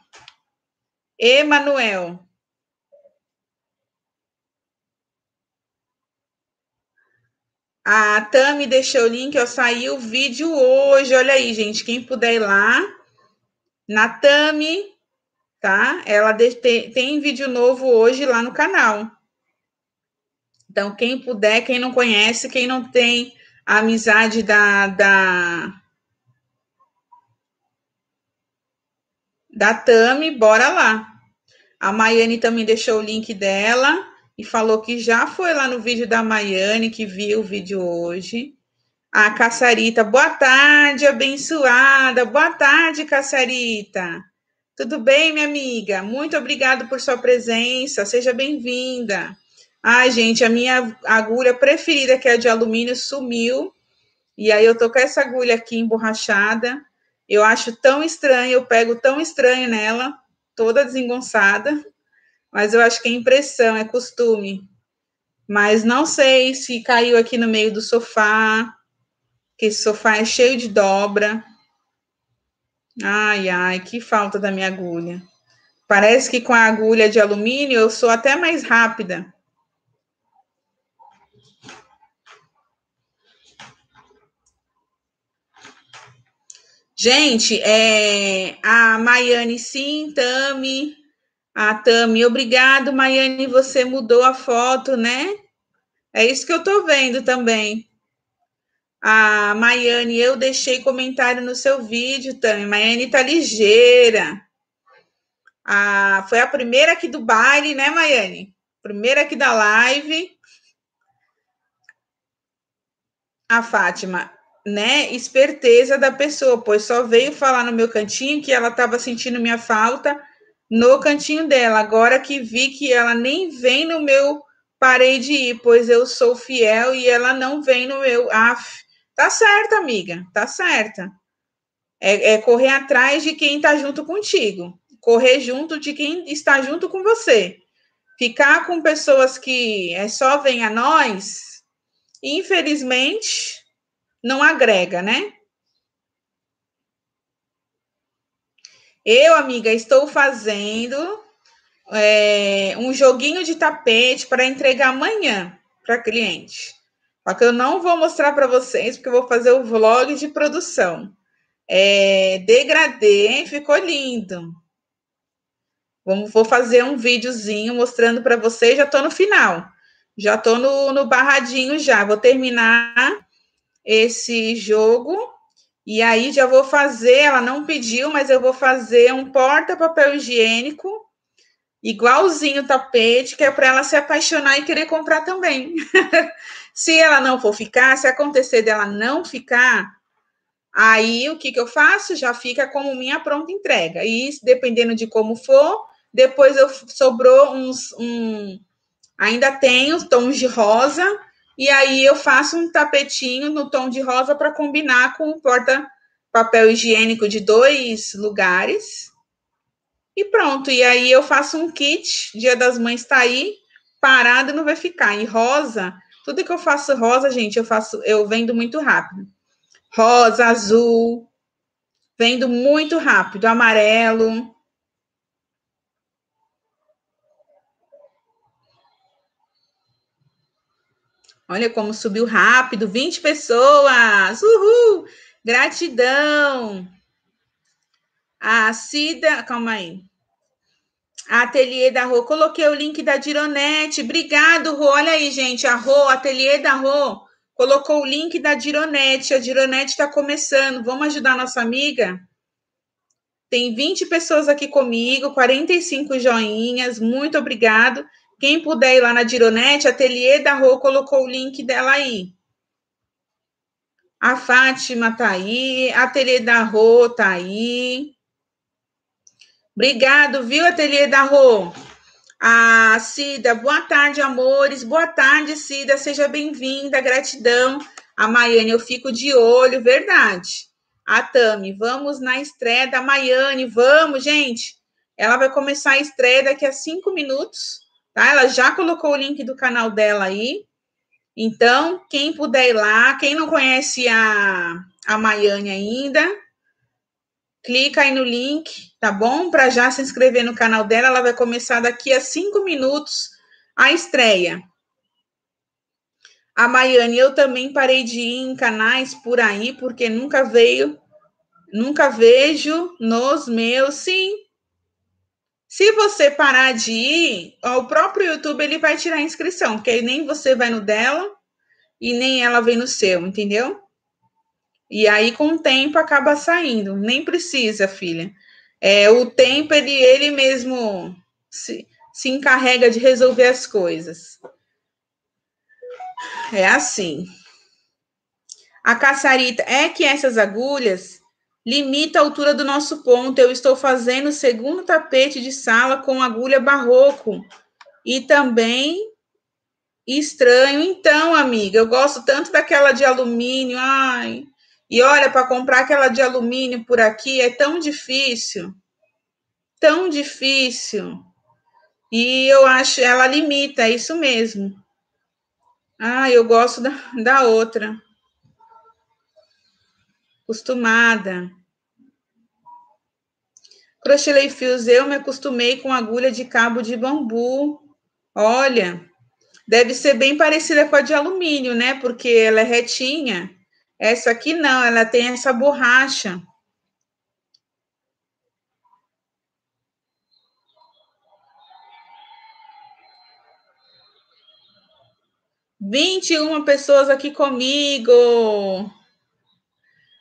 Emanuel. A Tami deixou o link, eu saí o vídeo hoje. Olha aí, gente, quem puder ir lá na Tami, tá? Ela tem vídeo novo hoje lá no canal. Então, quem puder, quem não conhece, quem não tem a amizade da, da, da Tami, bora lá. A Maiane também deixou o link dela e falou que já foi lá no vídeo da Maiane, que viu o vídeo hoje. A Caçarita, boa tarde, abençoada. Boa tarde, Caçarita. Tudo bem, minha amiga? Muito obrigado por sua presença. Seja bem-vinda. Ai, gente, a minha agulha preferida, que é a de alumínio, sumiu. E aí eu tô com essa agulha aqui emborrachada. Eu acho tão estranho, eu pego tão estranho nela, toda desengonçada. Mas eu acho que é impressão, é costume. Mas não sei se caiu aqui no meio do sofá, que esse sofá é cheio de dobra. Ai, ai, que falta da minha agulha. Parece que com a agulha de alumínio eu sou até mais rápida. Gente, é, a Maiane, sim, Tami. A Tami, obrigado, Maiane, você mudou a foto, né? É isso que eu tô vendo também. A Maiane, eu deixei comentário no seu vídeo, Tami. Maiane tá ligeira. Ah, foi a primeira aqui do baile, né, Maiane? Primeira aqui da live. A Fátima, né, esperteza da pessoa, pois só veio falar no meu cantinho que ela estava sentindo minha falta no cantinho dela. Agora que vi que ela nem vem no meu, parei de ir, pois eu sou fiel e ela não vem no meu. Af, tá certa, amiga, tá certa. É, é correr atrás de quem está junto contigo, correr junto de quem está junto com você. Ficar com pessoas que é só vem a nós, infelizmente, não agrega, né? Eu, amiga, estou fazendo é, um joguinho de tapete para entregar amanhã para cliente. Só que eu não vou mostrar para vocês, porque eu vou fazer o vlog de produção. É, degradê ficou lindo. Vamos, vou fazer um videozinho mostrando para vocês. Já estou no final. Já estou no, no barradinho já. Vou terminar esse jogo. E aí já vou fazer, ela não pediu, mas eu vou fazer um porta-papel higiênico, igualzinho o tapete, que é para ela se apaixonar e querer comprar também. se ela não for ficar, se acontecer dela não ficar, aí o que, que eu faço? Já fica como minha pronta entrega. E dependendo de como for, depois eu sobrou uns. Um, ainda tenho tons de rosa e aí eu faço um tapetinho no tom de rosa para combinar com o porta-papel higiênico de dois lugares. E pronto. E aí eu faço um kit. Dia das Mães está aí, parado e não vai ficar. E rosa, tudo que eu faço rosa, gente, eu faço, eu vendo muito rápido. Rosa, azul, vendo muito rápido, amarelo. Olha como subiu rápido, 20 pessoas. Uhul! Gratidão. A Cida, calma aí. Ateliê da Rô, coloquei o link da Dironete. Obrigado, Rô. Olha aí, gente, a Rô, Ateliê da Rô, colocou o link da Dironete. A Dironete está começando. Vamos ajudar nossa amiga? Tem 20 pessoas aqui comigo, 45 joinhas. Muito obrigado. Quem puder ir lá na Dironete, Ateliê da Rô colocou o link dela aí. A Fátima tá aí, Ateliê da Rô tá aí. Obrigado, viu, Ateliê da Rô? A Cida, boa tarde, amores. Boa tarde, Cida, seja bem-vinda, gratidão. A Maiane, eu fico de olho, verdade. A Tami, vamos na estreia da Maiane, vamos, gente. Ela vai começar a estreia daqui a cinco minutos. Tá? Ela já colocou o link do canal dela aí. Então, quem puder ir lá, quem não conhece a, a Maiane ainda, clica aí no link, tá bom? Para já se inscrever no canal dela, ela vai começar daqui a cinco minutos a estreia. A Maiane, eu também parei de ir em canais por aí, porque nunca veio, nunca vejo nos meus, sim, se você parar de ir, ó, o próprio YouTube ele vai tirar a inscrição, porque nem você vai no dela e nem ela vem no seu, entendeu? E aí com o tempo acaba saindo, nem precisa, filha. É, o tempo ele ele mesmo se, se encarrega de resolver as coisas. É assim. A caçarita é que essas agulhas limita a altura do nosso ponto. Eu estou fazendo o segundo tapete de sala com agulha barroco. E também estranho. Então, amiga, eu gosto tanto daquela de alumínio. Ai. E olha, para comprar aquela de alumínio por aqui é tão difícil. Tão difícil. E eu acho, ela limita, é isso mesmo. Ah, eu gosto da, da outra acostumada. Crochilei fios, eu me acostumei com agulha de cabo de bambu. Olha, deve ser bem parecida com a de alumínio, né? Porque ela é retinha. Essa aqui não, ela tem essa borracha. Vinte e uma pessoas aqui comigo.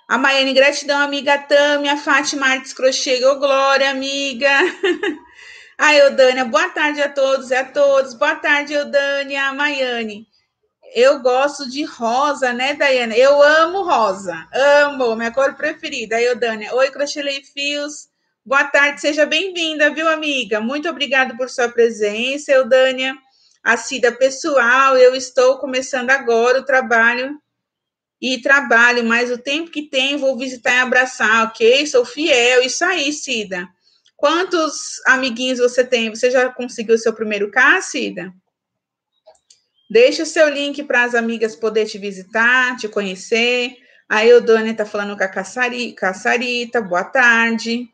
A Maiane, gratidão, amiga Tami, a Fátima Artes Crochê, ô oh, Glória, amiga. a Eudânia, boa tarde a todos e a todos. Boa tarde, Eudânia, a Maiane. Eu gosto de rosa, né, Dayana? Eu amo rosa, amo, minha cor preferida. A Eudânia, oi, Crochelei Fios. Boa tarde, seja bem-vinda, viu, amiga? Muito obrigada por sua presença, Eudânia. A Cida, pessoal, eu estou começando agora o trabalho e trabalho, mas o tempo que tem vou visitar e abraçar, ok? Sou fiel, isso aí, Cida. Quantos amiguinhos você tem? Você já conseguiu o seu primeiro K, Cida? Deixa o seu link para as amigas poder te visitar, te conhecer. A Eudônia está falando com a Caçari, Caçarita, boa tarde.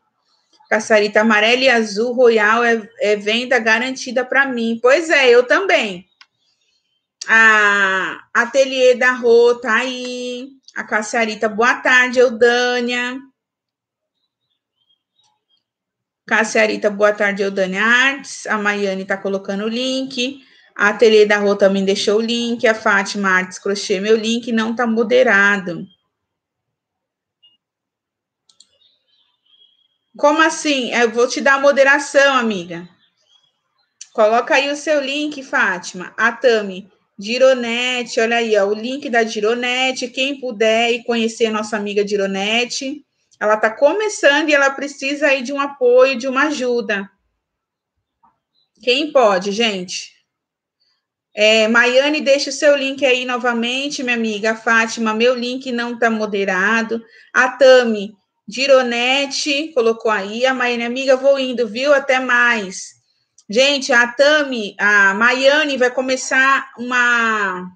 Caçarita amarela e azul royal é, é venda garantida para mim. Pois é, eu também. A Ateliê da Rô tá aí. A Cassiarita, boa tarde, Eudânia. Cassiarita, boa tarde, Eudânia Artes. A Maiane tá colocando o link. A Ateliê da Rô também deixou o link. A Fátima Artes Crochê, meu link não tá moderado. Como assim? É, eu vou te dar moderação, amiga. Coloca aí o seu link, Fátima. A Tami. Dironete, olha aí, ó, o link da Dironete, quem puder conhecer a nossa amiga Dironete, ela está começando e ela precisa aí de um apoio, de uma ajuda. Quem pode, gente? É, Maiane, deixa o seu link aí novamente, minha amiga. A Fátima, meu link não está moderado. A Tami, Dironete, colocou aí. A Maiane, amiga, vou indo, viu? Até mais. Gente, a Tami, a Maiane vai começar uma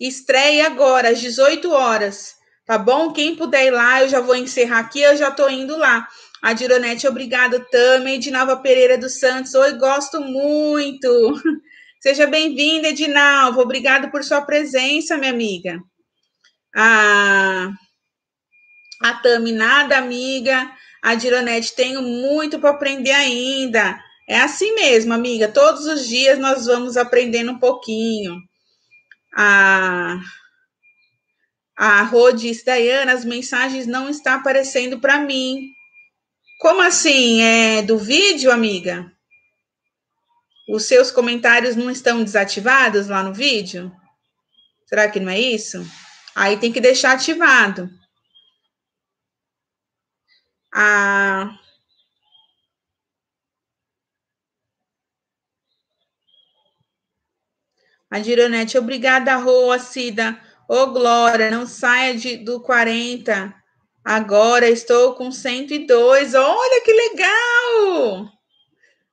estreia agora, às 18 horas, tá bom? Quem puder ir lá, eu já vou encerrar aqui, eu já tô indo lá. A Dironete, obrigado, Tami, Edinalva Pereira dos Santos, oi, gosto muito. Seja bem-vinda, Edinalva, obrigado por sua presença, minha amiga. A, a Tami, nada, amiga. A Dironete, tenho muito para aprender ainda. É assim mesmo, amiga. Todos os dias nós vamos aprendendo um pouquinho. A, a Rô diz, Dayana, as mensagens não estão aparecendo para mim. Como assim? É do vídeo, amiga? Os seus comentários não estão desativados lá no vídeo? Será que não é isso? Aí tem que deixar ativado a A Dironete, obrigada, Roa, Cida. Ô, oh, Glória, não saia de, do 40. Agora estou com 102. Olha que legal!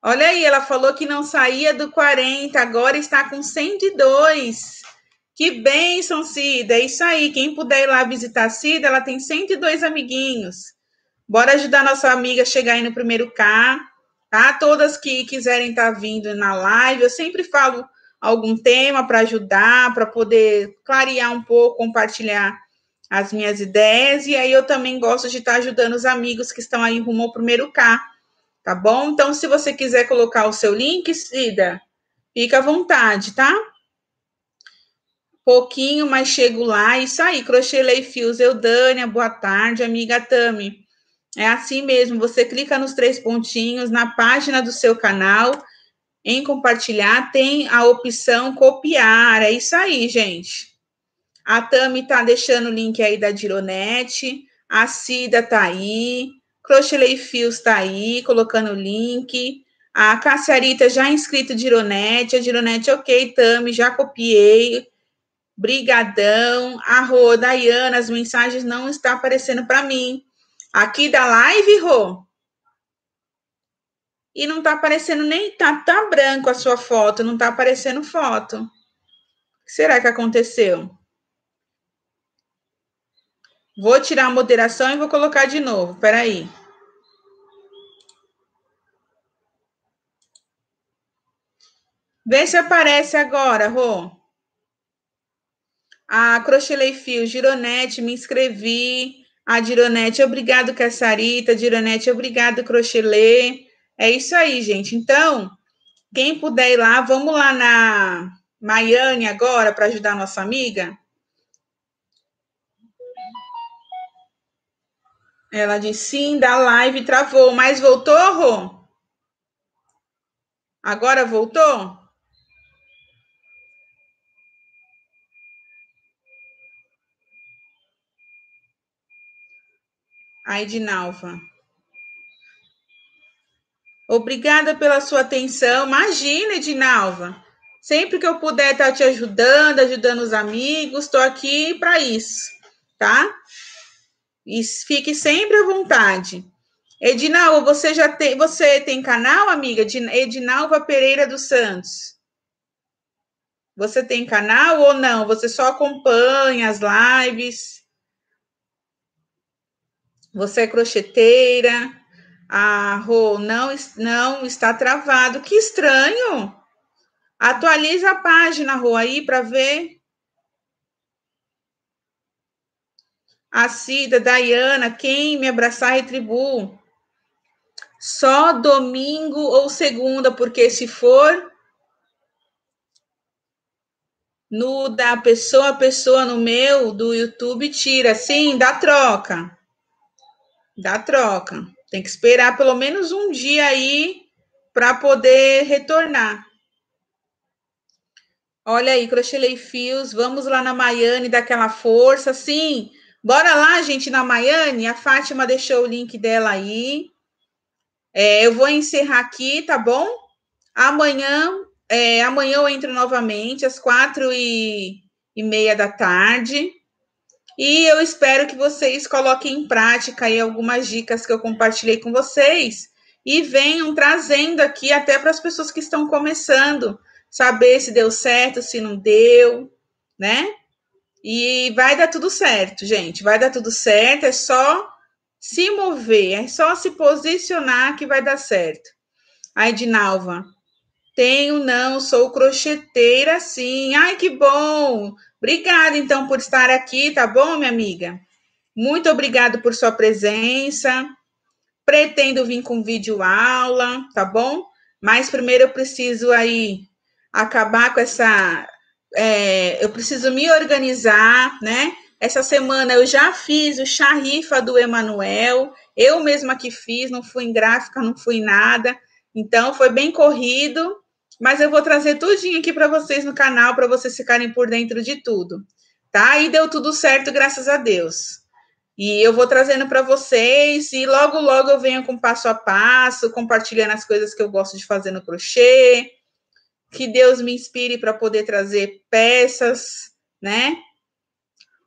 Olha aí, ela falou que não saía do 40, agora está com 102. Que bênção, Cida. É isso aí. Quem puder ir lá visitar a Cida, ela tem 102 amiguinhos. Bora ajudar nossa amiga a chegar aí no primeiro K, tá? Todas que quiserem estar tá vindo na live, eu sempre falo algum tema para ajudar, para poder clarear um pouco, compartilhar as minhas ideias, e aí eu também gosto de estar tá ajudando os amigos que estão aí rumo ao primeiro K, tá bom? Então, se você quiser colocar o seu link, Cida, fica à vontade, tá? Pouquinho, mas chego lá, isso aí, crochê lei fios, Eudânia, boa tarde, amiga Tami. É assim mesmo, você clica nos três pontinhos na página do seu canal, em compartilhar, tem a opção copiar. É isso aí, gente. A Tami tá deixando o link aí da Dironete, a Cida tá aí, Crochelei Fios tá aí, colocando o link. A Cassiarita já inscrito Dironete, a Dironete, ok, Tami, já copiei. Brigadão. Arro, Dayana, as mensagens não estão aparecendo para mim. Aqui da live, Rô? E não tá aparecendo nem. Tá, tá branco a sua foto, não tá aparecendo foto. O que será que aconteceu? Vou tirar a moderação e vou colocar de novo. Peraí. Vê se aparece agora, Rô. Ah, crochê Fio, Gironete, me inscrevi. A Dironete, obrigado, Caçarita. Dironete, obrigado, Crochelê. É isso aí, gente. Então, quem puder ir lá, vamos lá na Maiane agora para ajudar a nossa amiga. Ela disse sim, da live travou, mas voltou, Rô? Agora voltou? Aidinalva. Obrigada pela sua atenção. Imagina, Edinalva. Sempre que eu puder estar tá te ajudando, ajudando os amigos, estou aqui para isso, tá? E fique sempre à vontade. Edinalva, você já tem, você tem canal, amiga? Edinalva Pereira dos Santos. Você tem canal ou não? Você só acompanha as lives? Você é crocheteira. A Rô, não, não está travado. Que estranho. Atualiza a página, Rô, aí para ver. A Cida, Dayana, quem me abraçar retribua. Só domingo ou segunda, porque se for nuda pessoa a pessoa no meu do YouTube tira, sim, dá troca da troca. Tem que esperar pelo menos um dia aí para poder retornar. Olha aí, crochê fios, vamos lá na Maiane daquela força, sim. Bora lá, gente, na Maiane. A Fátima deixou o link dela aí. É, eu vou encerrar aqui, tá bom? Amanhã, é, amanhã eu entro novamente às quatro e, e meia da tarde. E eu espero que vocês coloquem em prática aí algumas dicas que eu compartilhei com vocês e venham trazendo aqui até para as pessoas que estão começando, saber se deu certo, se não deu, né? E vai dar tudo certo, gente. Vai dar tudo certo, é só se mover, é só se posicionar que vai dar certo. Ai, Dinalva, tenho não, sou crocheteira sim. Ai, que bom! Obrigada, então, por estar aqui, tá bom, minha amiga? Muito obrigado por sua presença. Pretendo vir com vídeo aula, tá bom? Mas primeiro eu preciso aí acabar com essa. É, eu preciso me organizar, né? Essa semana eu já fiz o charrifa do Emanuel, eu mesma que fiz, não fui em gráfica, não fui em nada. Então foi bem corrido, mas eu vou trazer tudinho aqui para vocês no canal, para vocês ficarem por dentro de tudo, tá? E deu tudo certo, graças a Deus. E eu vou trazendo para vocês, e logo, logo eu venho com passo a passo, compartilhando as coisas que eu gosto de fazer no crochê. Que Deus me inspire para poder trazer peças, né?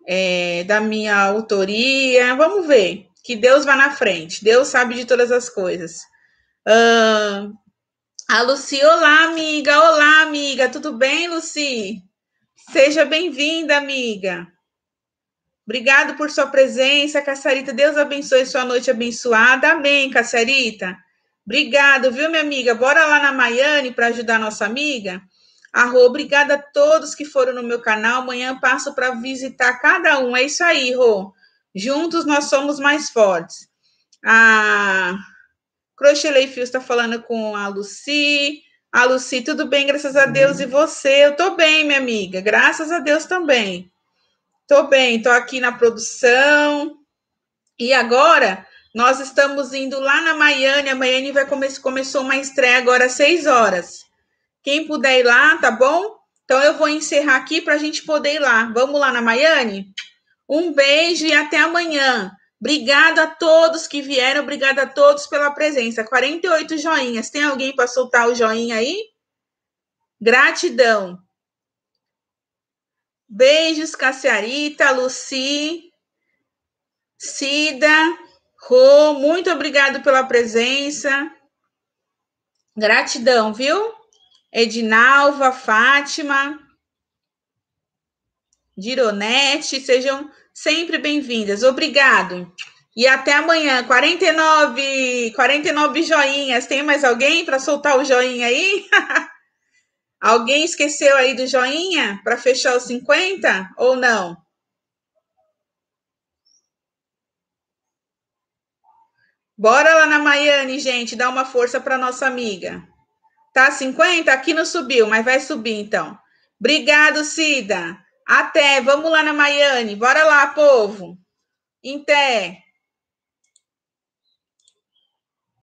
É, da minha autoria. Vamos ver. Que Deus vá na frente. Deus sabe de todas as coisas. Uh, a Luci, olá, amiga. Olá, amiga. Tudo bem, Luci? Seja bem-vinda, amiga. Obrigado por sua presença, Caçarita. Deus abençoe sua noite abençoada. Amém, Caçarita. Obrigado, viu, minha amiga? Bora lá na Miami para ajudar nossa amiga? Arro, obrigada a todos que foram no meu canal. Amanhã passo para visitar cada um. É isso aí, Rô. Juntos nós somos mais fortes. Ah, Crochelei Fios está falando com a Luci. A Luci, tudo bem, graças a Deus. E você? Eu tô bem, minha amiga. Graças a Deus também. Tô bem, tô aqui na produção. E agora, nós estamos indo lá na Miami. A Miami vai come começou uma estreia agora às 6 horas. Quem puder ir lá, tá bom? Então eu vou encerrar aqui para a gente poder ir lá. Vamos lá na Miami? Um beijo e até amanhã. Obrigada a todos que vieram, obrigada a todos pela presença. 48 joinhas. Tem alguém para soltar o joinha aí? Gratidão. Beijos, Cassiarita, Luci, Cida, Rô, muito obrigado pela presença. Gratidão, viu? Edinalva, Fátima, Dironete, sejam Sempre bem-vindas. Obrigado. E até amanhã. 49, 49 joinhas. Tem mais alguém para soltar o joinha aí? alguém esqueceu aí do joinha para fechar os 50 ou não? Bora lá na Miami, gente, dar uma força para nossa amiga. Tá 50? Aqui não subiu, mas vai subir então. Obrigado, Cida. Até, vamos lá na Miami. Bora lá, povo. Até.